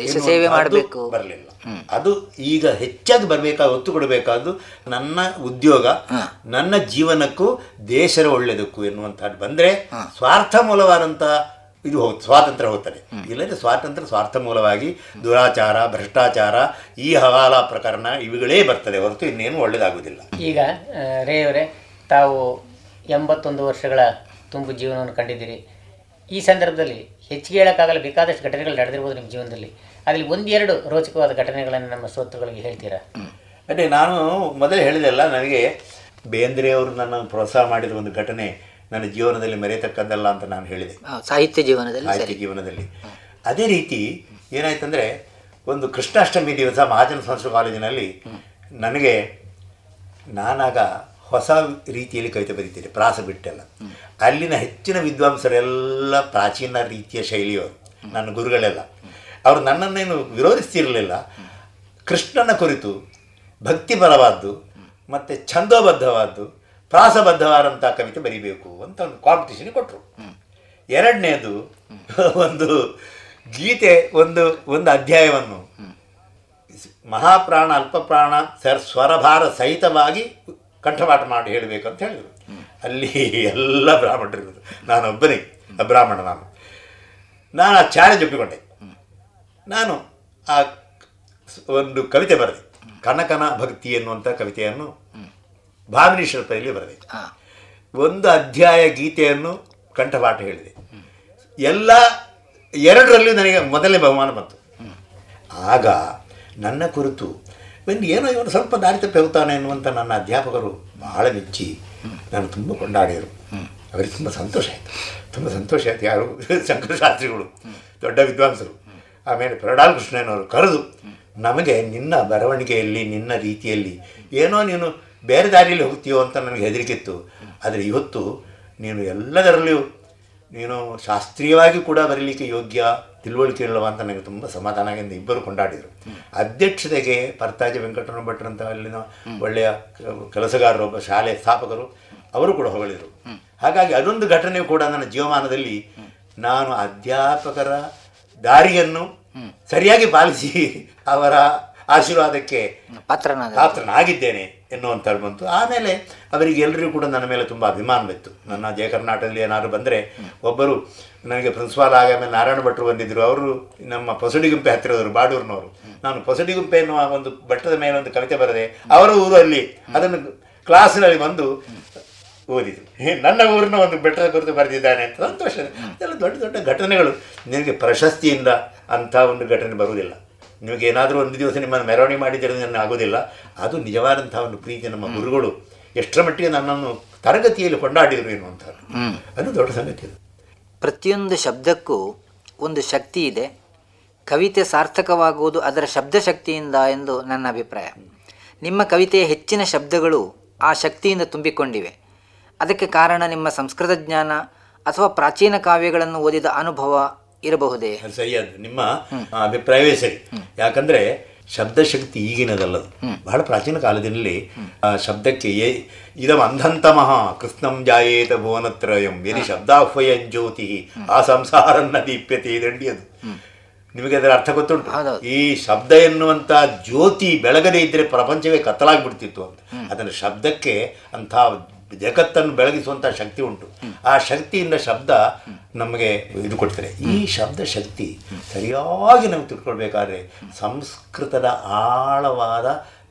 ದೇಶ ಸೇವೆ ಮಾಡಬೇಕು ಬರಲಿಲ್ಲ ಅದು ಈಗ ಹೆಚ್ಚಾಗಿ ಬರಬೇಕಾದ ಒತ್ತು ಕೊಡಬೇಕಾದ್ದು ನನ್ನ ಉದ್ಯೋಗ ನನ್ನ ಜೀವನಕ್ಕೂ ದೇಶದ ಒಳ್ಳೆಯದಕ್ಕೂ ಎನ್ನುವಂಥದ್ದು ಬಂದರೆ ಸ್ವಾರ್ಥ ಮೂಲವಾದಂಥ ಇದು ಸ್ವಾತಂತ್ರ್ಯ ಹೋಗ್ತದೆ ಇಲ್ಲದೆ ಸ್ವಾತಂತ್ರ್ಯ ಸ್ವಾರ್ಥ ಮೂಲವಾಗಿ ದುರಾಚಾರ ಭ್ರಷ್ಟಾಚಾರ ಈ ಹವಾಲಾ ಪ್ರಕರಣ ಇವುಗಳೇ ಬರ್ತದೆ ಹೊರತು ಇನ್ನೇನು ಒಳ್ಳೆಯದಾಗುವುದಿಲ್ಲ ಈಗ ರೇ ಅವರೇ ತಾವು ಎಂಬತ್ತೊಂದು ವರ್ಷಗಳ ತುಂಬು ಜೀವನವನ್ನು ಕಂಡಿದ್ದೀರಿ ಈ ಸಂದರ್ಭದಲ್ಲಿ ಹೆಚ್ಚಿಗೆ ಹೇಳೋಕ್ಕಾಗಲ್ಲ ಬೇಕಾದಷ್ಟು ಘಟನೆಗಳು ನಡೆದಿರ್ಬೋದು ನಿಮ್ಮ ಜೀವನದಲ್ಲಿ ಅದರಲ್ಲಿ ಒಂದೆರಡು ರೋಚಕವಾದ ಘಟನೆಗಳನ್ನು ನಮ್ಮ ಶ್ರೋತೃಗಳಿಗೆ ಹೇಳ್ತೀರಾ ಅದೇ ನಾನು ಮೊದಲೇ ಹೇಳಿದೆಲ್ಲ ನನಗೆ ಬೇಂದ್ರೆ ಅವರು ನನ್ನ ಪ್ರೋತ್ಸಾಹ ಮಾಡಿದ ಒಂದು ಘಟನೆ ನನ್ನ ಜೀವನದಲ್ಲಿ ಮೆರೆಯತಕ್ಕದ್ದಲ್ಲ ಅಂತ ನಾನು ಹೇಳಿದೆ ಸಾಹಿತ್ಯ ಜೀವನದಲ್ಲಿ ಸಾಹಿತ್ಯ ಜೀವನದಲ್ಲಿ ಅದೇ ರೀತಿ ಅಂದರೆ ಒಂದು ಕೃಷ್ಣಾಷ್ಟಮಿ ದಿವಸ ಮಹಾಜನ ಸಂಸ್ಕೃತ ಕಾಲೇಜಿನಲ್ಲಿ ನನಗೆ ನಾನಾಗ ಹೊಸ ರೀತಿಯಲ್ಲಿ ಕವಿತೆ ಬರೀತೀನಿ ಪ್ರಾಸ ಬಿಟ್ಟೆಲ್ಲ ಅಲ್ಲಿನ ಹೆಚ್ಚಿನ ವಿದ್ವಾಂಸರೆಲ್ಲ ಪ್ರಾಚೀನ ರೀತಿಯ ಶೈಲಿಯವರು ನನ್ನ ಗುರುಗಳೆಲ್ಲ ಅವರು ನನ್ನನ್ನೇನು ವಿರೋಧಿಸ್ತಿರಲಿಲ್ಲ ಕೃಷ್ಣನ ಕುರಿತು ಭಕ್ತಿಪರವಾದ್ದು ಮತ್ತು ಛಂದೋಬದ್ಧವಾದ್ದು ಪ್ರಾಸಬದ್ಧವಾದಂಥ ಕವಿತೆ ಬರೀಬೇಕು ಅಂತ ಒಂದು ಕಾಂಪಿಟೇಷನ್ ಕೊಟ್ಟರು ಎರಡನೇದು ಒಂದು ಗೀತೆ ಒಂದು ಒಂದು ಅಧ್ಯಾಯವನ್ನು ಮಹಾಪ್ರಾಣ ಅಲ್ಪಪ್ರಾಣ ಸರ್ ಸ್ವರಭಾರ ಸಹಿತವಾಗಿ ಕಂಠಪಾಠ ಮಾಡಿ ಹೇಳಬೇಕು ಅಂತ ಹೇಳಿದರು ಅಲ್ಲಿ ಎಲ್ಲ ಬ್ರಾಹ್ಮಣರು ನಾನೊಬ್ಬನೇ ಬ್ರಾಹ್ಮಣ ನಾನು ನಾನು ಆ ಚಾಲೆಂಜ್ ಒಪ್ಪಿಕೊಂಡೆ ನಾನು ಆ ಒಂದು ಕವಿತೆ ಬರೆದೆ ಕನಕನ ಭಕ್ತಿ ಎನ್ನುವಂಥ ಕವಿತೆಯನ್ನು ಭಾಮಿನೀಶ್ವರಪೈಲಿ ಬರಲಿ ಒಂದು ಅಧ್ಯಾಯ ಗೀತೆಯನ್ನು ಕಂಠಪಾಠ ಹೇಳಿದೆ ಎಲ್ಲ ಎರಡರಲ್ಲಿ ನನಗೆ ಮೊದಲೇ ಬಹುಮಾನ ಬಂತು ಆಗ ನನ್ನ ಕುರಿತು ಒಂದು ಏನೋ ಇವನು ಸ್ವಲ್ಪ ದಾರಿ ತಪ್ಪಿ ಹೋಗ್ತಾನೆ ನನ್ನ ಅಧ್ಯಾಪಕರು ಬಹಳ ಮೆಚ್ಚಿ ನಾನು ತುಂಬ ಕೊಂಡಾಡಿದರು ಅವರಿಗೆ ತುಂಬ ಸಂತೋಷ ಆಯಿತು ತುಂಬ ಸಂತೋಷ ಆಯಿತು ಯಾರು ಶಂಕರಶಾಸ್ತ್ರಿಗಳು ದೊಡ್ಡ ವಿದ್ವಾಂಸರು ಆಮೇಲೆ ಪ್ರಡಾಲ್ ಕೃಷ್ಣನವರು ಕರೆದು ನಮಗೆ ನಿನ್ನ ಬರವಣಿಗೆಯಲ್ಲಿ ನಿನ್ನ ರೀತಿಯಲ್ಲಿ ಏನೋ ನೀನು ಬೇರೆ ದಾರಿಯಲ್ಲಿ ಹೋಗ್ತೀಯೋ ಅಂತ ನನಗೆ ಹೆದರಿಕಿತ್ತು ಆದರೆ ಇವತ್ತು ನೀನು ಎಲ್ಲದರಲ್ಲಿಯೂ ನೀನು ಶಾಸ್ತ್ರೀಯವಾಗಿ ಕೂಡ ಬರೀಲಿಕ್ಕೆ ಯೋಗ್ಯ ತಿಳುವಳಿಕೆ ಇಲ್ಲವ ಅಂತ ನನಗೆ ತುಂಬ ಸಮಾಧಾನದಿಂದ ಇಬ್ಬರು ಕೊಂಡಾಡಿದರು ಅಧ್ಯಕ್ಷತೆಗೆ ಪರ್ತಾಜಿ ವೆಂಕಟರಮಣ ಭಟ್ರು ಅಂತ ಅಲ್ಲಿನ ಒಳ್ಳೆಯ ಒಬ್ಬ ಶಾಲೆ ಸ್ಥಾಪಕರು ಅವರು ಕೂಡ ಹೊಗಳಿದರು ಹಾಗಾಗಿ ಅದೊಂದು ಘಟನೆ ಕೂಡ ನನ್ನ ಜೀವಮಾನದಲ್ಲಿ ನಾನು ಅಧ್ಯಾಪಕರ ದಾರಿಯನ್ನು ಸರಿಯಾಗಿ ಪಾಲಿಸಿ ಅವರ ಆಶೀರ್ವಾದಕ್ಕೆ ಪಾತ್ರನಾಗಿದ್ದೇನೆ ಎನ್ನುವಂಥೇಳಿ ಬಂತು ಆಮೇಲೆ ಅವರಿಗೆ ಎಲ್ಲರಿಗೂ ಕೂಡ ನನ್ನ ಮೇಲೆ ತುಂಬ ಅಭಿಮಾನ ಬಿತ್ತು ನನ್ನ ಜಯ ಕರ್ನಾಟಕದಲ್ಲಿ ಏನಾದರೂ ಬಂದರೆ ಒಬ್ಬರು ನನಗೆ ಪ್ರಿನ್ಸಿಪಾಲ್ ಆಗ ನಾರಾಯಣ ಭಟ್ರು ಬಂದಿದ್ದರು ಅವರು ನಮ್ಮ ಪೊಸಡಿಗುಂಪೆ ಹತ್ತಿರದವರು ಬಾಡೂರಿನವರು ನಾನು ಪೊಸಡಿಗುಂಪೆ ಎನ್ನುವ ಒಂದು ಬೆಟ್ಟದ ಮೇಲೆ ಒಂದು ಕವಿತೆ ಬರೆದೆ ಅವರ ಊರಲ್ಲಿ ಅದನ್ನು ಕ್ಲಾಸ್ನಲ್ಲಿ ಬಂದು ಓದಿದ್ರು ನನ್ನ ಊರಿನ ಒಂದು ಬೆಟ್ಟದ ಕುರಿತು ಬರೆದಿದ್ದಾನೆ ಅಂತ ಸಂತೋಷ ಅದೆಲ್ಲ ದೊಡ್ಡ ದೊಡ್ಡ ಘಟನೆಗಳು ನಿನಗೆ ಪ್ರಶಸ್ತಿಯಿಂದ ಅಂಥ ಒಂದು ಘಟನೆ ಬರುವುದಿಲ್ಲ ನಿಮಗೆ ಏನಾದರೂ ಒಂದು ದಿವಸ ನಿಮ್ಮನ್ನು ಮೆರವಣಿಗೆ ಮಾಡಿದರೆ ನನ್ನ ಆಗೋದಿಲ್ಲ ಅದು ನಿಜವಾದಂಥ ಒಂದು ಪ್ರೀತಿ ನಮ್ಮ ಗುರುಗಳು ಎಷ್ಟರ ಮಟ್ಟಿಗೆ ನನ್ನನ್ನು ತರಗತಿಯಲ್ಲಿ ಕೊಂಡಾಡಿದರು ಏನು ಅಂತ ಅದು ದೊಡ್ಡ ಸಂಗತಿ ಅದು ಪ್ರತಿಯೊಂದು ಶಬ್ದಕ್ಕೂ ಒಂದು ಶಕ್ತಿ ಇದೆ ಕವಿತೆ ಸಾರ್ಥಕವಾಗುವುದು ಅದರ ಶಬ್ದ ಶಕ್ತಿಯಿಂದ ಎಂದು ನನ್ನ ಅಭಿಪ್ರಾಯ ನಿಮ್ಮ ಕವಿತೆಯ ಹೆಚ್ಚಿನ ಶಬ್ದಗಳು ಆ ಶಕ್ತಿಯಿಂದ ತುಂಬಿಕೊಂಡಿವೆ ಅದಕ್ಕೆ ಕಾರಣ ನಿಮ್ಮ ಸಂಸ್ಕೃತ ಜ್ಞಾನ ಅಥವಾ ಪ್ರಾಚೀನ ಕಾವ್ಯಗಳನ್ನು ಓದಿದ ಅನುಭವ ಇರಬಹುದೇ ಸರಿಯಾದ ನಿಮ್ಮ ಅಭಿಪ್ರಾಯವೇ ಸರಿ ಯಾಕಂದ್ರೆ ಶಕ್ತಿ ಈಗಿನದಲ್ಲದು ಬಹಳ ಪ್ರಾಚೀನ ಕಾಲದಲ್ಲಿ ಶಬ್ದಕ್ಕೆ ಏ ಅಂಧಂತ ಮಹಾ ಕೃಷ್ಣಂ ಜಾಯೇತ ಭುವನತ್ರಯಂ ಯದಿ ಶಬ್ದಾಹ್ವಯಂ ಜ್ಯೋತಿ ಆ ಸಂಸಾರನ್ನ ದೀಪ್ಯತೆ ದಂಡಿಯದು ನಿಮಗೆ ಅದರ ಅರ್ಥ ಗೊತ್ತುಂಟು ಈ ಶಬ್ದ ಎನ್ನುವಂತಹ ಜ್ಯೋತಿ ಬೆಳಗದೆ ಇದ್ರೆ ಪ್ರಪಂಚವೇ ಕತ್ತಲಾಗ್ಬಿಡ್ತಿತ್ತು ಅಂತ ಅದನ್ನು ಶಬ್ದಕ್ಕೆ ಅಂತ ಜಗತ್ತನ್ನು ಬೆಳಗಿಸುವಂಥ ಶಕ್ತಿ ಉಂಟು ಆ ಶಕ್ತಿಯಿಂದ ಶಬ್ದ ನಮಗೆ ಇದು ಕೊಡ್ತಾರೆ ಈ ಶಬ್ದ ಶಕ್ತಿ ಸರಿಯಾಗಿ ನಮಗೆ ತಿಳ್ಕೊಳ್ಬೇಕಾದ್ರೆ ಸಂಸ್ಕೃತದ ಆಳವಾದ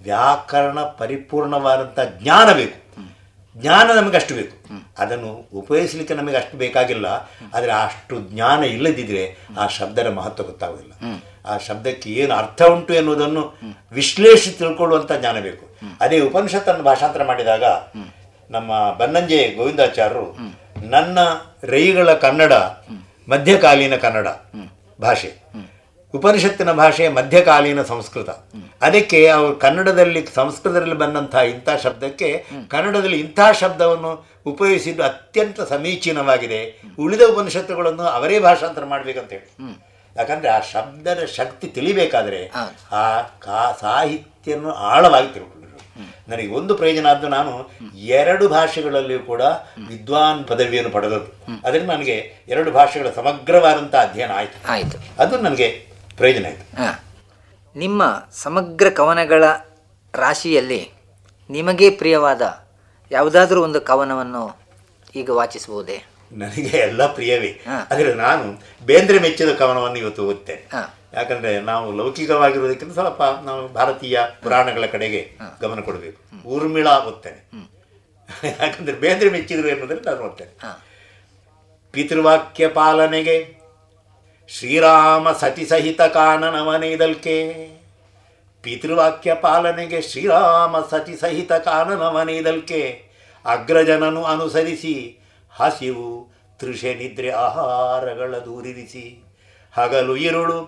ವ್ಯಾಕರಣ ಪರಿಪೂರ್ಣವಾದಂಥ ಜ್ಞಾನ ಬೇಕು ಜ್ಞಾನ ನಮಗೆ ಅಷ್ಟು ಬೇಕು ಅದನ್ನು ಉಪಯೋಗಿಸಲಿಕ್ಕೆ ನಮಗೆ ಅಷ್ಟು ಬೇಕಾಗಿಲ್ಲ ಆದರೆ ಅಷ್ಟು ಜ್ಞಾನ ಇಲ್ಲದಿದ್ದರೆ ಆ ಶಬ್ದದ ಮಹತ್ವ ಗೊತ್ತಾಗೋದಿಲ್ಲ ಆ ಶಬ್ದಕ್ಕೆ ಏನು ಅರ್ಥ ಉಂಟು ಎನ್ನುವುದನ್ನು ವಿಶ್ಲೇಷಿಸಿ ತಿಳ್ಕೊಳ್ಳುವಂಥ ಜ್ಞಾನ ಬೇಕು ಅದೇ ಉಪನಿಷತ್ತನ್ನು ಭಾಷಾಂತರ ಮಾಡಿದಾಗ ನಮ್ಮ ಬನ್ನಂಜೆ ಗೋವಿಂದಾಚಾರ್ಯರು ನನ್ನ ರೈಗಳ ಕನ್ನಡ ಮಧ್ಯಕಾಲೀನ ಕನ್ನಡ ಭಾಷೆ ಉಪನಿಷತ್ತಿನ ಭಾಷೆ ಮಧ್ಯಕಾಲೀನ ಸಂಸ್ಕೃತ ಅದಕ್ಕೆ ಅವರು ಕನ್ನಡದಲ್ಲಿ ಸಂಸ್ಕೃತದಲ್ಲಿ ಬಂದಂತಹ ಇಂಥ ಶಬ್ದಕ್ಕೆ ಕನ್ನಡದಲ್ಲಿ ಇಂಥ ಶಬ್ದವನ್ನು ಉಪಯೋಗಿಸಿದ್ದು ಅತ್ಯಂತ ಸಮೀಚೀನವಾಗಿದೆ ಉಳಿದ ಉಪನಿಷತ್ತುಗಳನ್ನು ಅವರೇ ಭಾಷಾಂತರ ಹೇಳಿ ಯಾಕಂದ್ರೆ ಆ ಶಬ್ದದ ಶಕ್ತಿ ತಿಳಿಬೇಕಾದ್ರೆ ಆ ಕಾ ಸಾಹಿತ್ಯ ಆಳವಾಗಿ ನನಗೆ ಒಂದು ಪ್ರಯೋಜನ ಆದ್ದು ನಾನು ಎರಡು ಭಾಷೆಗಳಲ್ಲಿಯೂ ಕೂಡ ವಿದ್ವಾನ್ ಪದವಿಯನ್ನು ಪಡೆದದ್ದು ಅದರಿಂದ ನನಗೆ ಎರಡು ಭಾಷೆಗಳ ಸಮಗ್ರವಾದಂಥ ಅಧ್ಯಯನ ಆಯಿತು ಆಯಿತು ಅದು ನನಗೆ ಪ್ರಯೋಜನ ಆಯಿತು ನಿಮ್ಮ ಸಮಗ್ರ ಕವನಗಳ ರಾಶಿಯಲ್ಲಿ ನಿಮಗೆ ಪ್ರಿಯವಾದ ಯಾವುದಾದ್ರೂ ಒಂದು ಕವನವನ್ನು ಈಗ ವಾಚಿಸಬಹುದೇ ನನಗೆ ಎಲ್ಲ ಪ್ರಿಯವೇ ಆದರೆ ನಾನು ಬೇಂದ್ರೆ ಮೆಚ್ಚಿದ ಕವನವನ್ನು ಇವತ್ತು ಓದ್ತೇನೆ ಯಾಕಂದ್ರೆ ನಾವು ಲೌಕಿಕವಾಗಿರೋದಕ್ಕಿಂತ ಸ್ವಲ್ಪ ನಾವು ಭಾರತೀಯ ಪುರಾಣಗಳ ಕಡೆಗೆ ಗಮನ ಕೊಡಬೇಕು ಊರ್ಮಿಳ ಓದ್ತೇನೆ ಯಾಕಂದ್ರೆ ಬೇಂದ್ರೆ ಮೆಚ್ಚಿದ್ರು ಎನ್ನುವುದನ್ನು ನಾನು ನೋಡ್ತೇನೆ ಪಿತೃವಾಕ್ಯ ಪಾಲನೆಗೆ ಶ್ರೀರಾಮ ಸತಿ ಸತಿಸಹಿತ ಇದಲ್ಕೆ ಪಿತೃವಾಕ್ಯ ಪಾಲನೆಗೆ ಶ್ರೀರಾಮ ಸತಿ ಸತಿಸಹಿತ ಇದಲ್ಕೆ ಅಗ್ರಜನನು ಅನುಸರಿಸಿ ಹಸಿವು ತೃಷೆ ನಿದ್ರೆ ಆಹಾರಗಳ ದೂರಿರಿಸಿ ಹಗಲು ಇರುಳು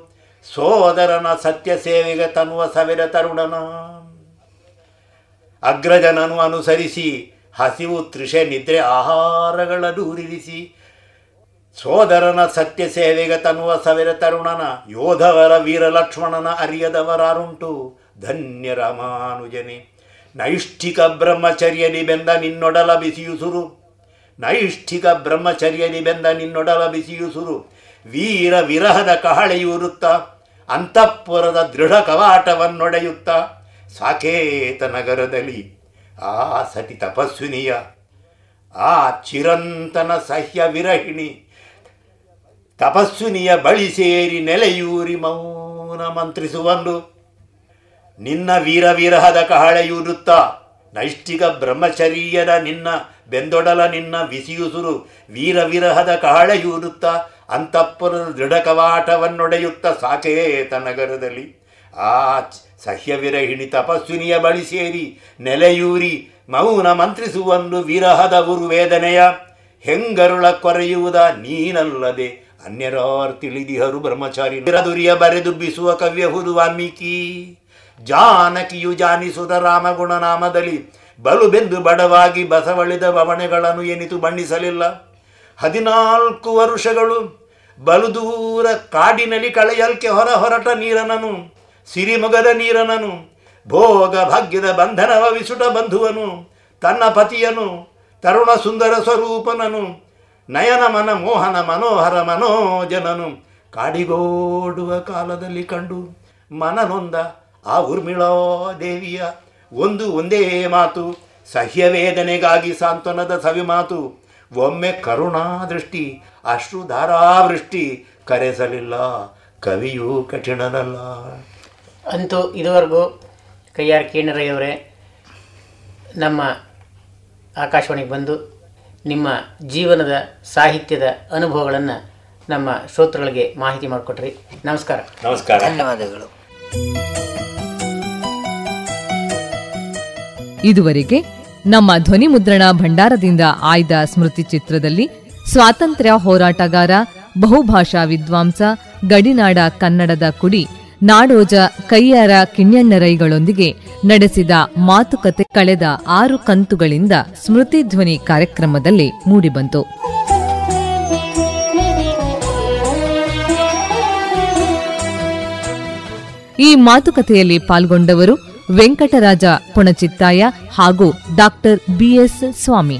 ಸೋದರನ ಸತ್ಯ ಸೇವೆಗೆ ತನ್ನುವ ಸವೆರ ತರುಣನ ಅಗ್ರಜನನು ಅನುಸರಿಸಿ ಹಸಿವು ತ್ರಿಷೆ ನಿದ್ರೆ ಆಹಾರಗಳನ್ನು ಹುರಿದಿಸಿ ಸೋದರನ ಸತ್ಯ ಸೇವೆಗೆ ತನ್ನುವ ಸವೆರ ತರುಣನ ಯೋಧವರ ವೀರ ಲಕ್ಷ್ಮಣನ ಅರಿಯದವರಾರುಂಟು ಧನ್ಯ ರಾಮಾನುಜನೆ ನೈಷ್ಠಿಕ ಬ್ರಹ್ಮಚರ್ಯಲಿ ಬೆಂದ ನಿನ್ನೊಡಲ ಬಿಸಿಯುಸುರು ನೈಷ್ಠಿಕ ಬ್ರಹ್ಮಚರ್ಯಲಿ ಬೆಂದ ನಿನ್ನೊಡಲ ಬಿಸಿಯುಸುರು ವೀರ ವಿರಹದ ಕಹಳೆಯುರುತ್ತ ಅಂತಃಪುರದ ದೃಢ ಕವಾಟವನ್ನೊಡೆಯುತ್ತ ಸಾಕೇತ ನಗರದಲ್ಲಿ ಆ ಸತಿ ತಪಸ್ವಿನಿಯ ಆ ಚಿರಂತನ ಸಹ್ಯ ವಿರಹಿಣಿ ತಪಸ್ವಿನಿಯ ಬಳಿ ಸೇರಿ ನೆಲೆಯೂರಿ ಮೌನ ಮಂತ್ರಿಸುವನು ನಿನ್ನ ವೀರ ವಿರಹದ ಕಹಳೆಯೂರುತ್ತ ನೈಷ್ಠಿಕ ಬ್ರಹ್ಮಚರ್ಯದ ನಿನ್ನ ಬೆಂದೊಡಲ ನಿನ್ನ ಬಿಸಿಯುಸುರು ವೀರ ವಿರಹದ ಕಹಳೆಯೂರುತ್ತ ಅಂತಃಪುರದ ದೃಢ ಕವಾಟವನ್ನೊಡೆಯುತ್ತ ಸಾಕೇತ ನಗರದಲ್ಲಿ ಆ ಸಹ್ಯವಿರಹಿಣಿ ತಪಸ್ವಿನಿಯ ಬಳಿ ಸೇರಿ ನೆಲೆಯೂರಿ ಮೌನ ಮಂತ್ರಿಸುವನ್ನು ವಿರಹದ ವೇದನೆಯ ಹೆಂಗರುಳ ಕೊರೆಯುವುದ ನೀನಲ್ಲದೆ ಅನ್ಯರಾರ್ ತಿಳಿದಿಹರು ಬ್ರಹ್ಮಚಾರಿ ನಿರದುರಿಯ ಬರೆದು ಬಿಸುವ ಕವ್ಯ ಹುದು ವಾಲ್ಮೀಕಿ ಜಾನಕಿಯು ಜಾನಿಸುದ ರಾಮಗುಣನಾಮದಲ್ಲಿ ಬಲು ಬೆಂದು ಬಡವಾಗಿ ಬಸವಳಿದ ಬವಣೆಗಳನ್ನು ಏನಿತು ಬಣ್ಣಿಸಲಿಲ್ಲ ಹದಿನಾಲ್ಕು ವರುಷಗಳು ಬಲುದೂರ ಕಾಡಿನಲ್ಲಿ ಕಳೆಯಲ್ಕೆ ಹೊರ ಹೊರಟ ನೀರನನು ಸಿರಿಮೊಗದ ನೀರನನು ಭೋಗ ಭಾಗ್ಯದ ಬಂಧನವ ವಿಸುಟ ಬಂಧುವನು ತನ್ನ ಪತಿಯನು ತರುಣ ಸುಂದರ ಸ್ವರೂಪನನು ನಯನ ಮನ ಮೋಹನ ಮನೋಹರ ಮನೋಜನನು ಕಾಡಿಗೋಡುವ ಕಾಲದಲ್ಲಿ ಕಂಡು ಮನನೊಂದ ಆ ಊರ್ಮಿಳೋ ದೇವಿಯ ಒಂದು ಒಂದೇ ಮಾತು ವೇದನೆಗಾಗಿ ಸಾಂತ್ವನದ ಸವಿ ಮಾತು ಒಮ್ಮೆ ಕರುಣಾ ದೃಷ್ಟಿ ಅಶ್ರುಧಾರಾವೃಷ್ಟಿ ಕರೆಸಲಿಲ್ಲ ಕವಿಯೂ ಕಠಿಣನಲ್ಲ ಅಂತೂ ಇದುವರೆಗೂ ಕೈಯಾರ್ ಕೇಣರಯ್ಯವರೇ ನಮ್ಮ ಆಕಾಶವಾಣಿಗೆ ಬಂದು ನಿಮ್ಮ ಜೀವನದ ಸಾಹಿತ್ಯದ ಅನುಭವಗಳನ್ನು ನಮ್ಮ ಶ್ರೋತೃಗಳಿಗೆ ಮಾಹಿತಿ ಮಾಡಿಕೊಟ್ರಿ ನಮಸ್ಕಾರ ನಮಸ್ಕಾರ ಧನ್ಯವಾದಗಳು ಇದುವರೆಗೆ ನಮ್ಮ ಧ್ವನಿ ಮುದ್ರಣ ಭಂಡಾರದಿಂದ ಆಯ್ದ ಸ್ಮೃತಿ ಚಿತ್ರದಲ್ಲಿ ಸ್ವಾತಂತ್ರ್ಯ ಹೋರಾಟಗಾರ ಬಹುಭಾಷಾ ವಿದ್ವಾಂಸ ಗಡಿನಾಡ ಕನ್ನಡದ ಕುಡಿ ನಾಡೋಜ ಕೈಯಾರ ಕಿಣ್ಯಣ್ಣರೈಗಳೊಂದಿಗೆ ನಡೆಸಿದ ಮಾತುಕತೆ ಕಳೆದ ಆರು ಕಂತುಗಳಿಂದ ಸ್ಮೃತಿ ಧ್ವನಿ ಕಾರ್ಯಕ್ರಮದಲ್ಲಿ ಮೂಡಿಬಂತು ಈ ಮಾತುಕತೆಯಲ್ಲಿ ಪಾಲ್ಗೊಂಡವರು ವೆಂಕಟರಾಜ ಪುಣಚಿತ್ತಾಯ ಹಾಗೂ ಡಾಕ್ಟರ್ ಬಿಎಸ್ ಸ್ವಾಮಿ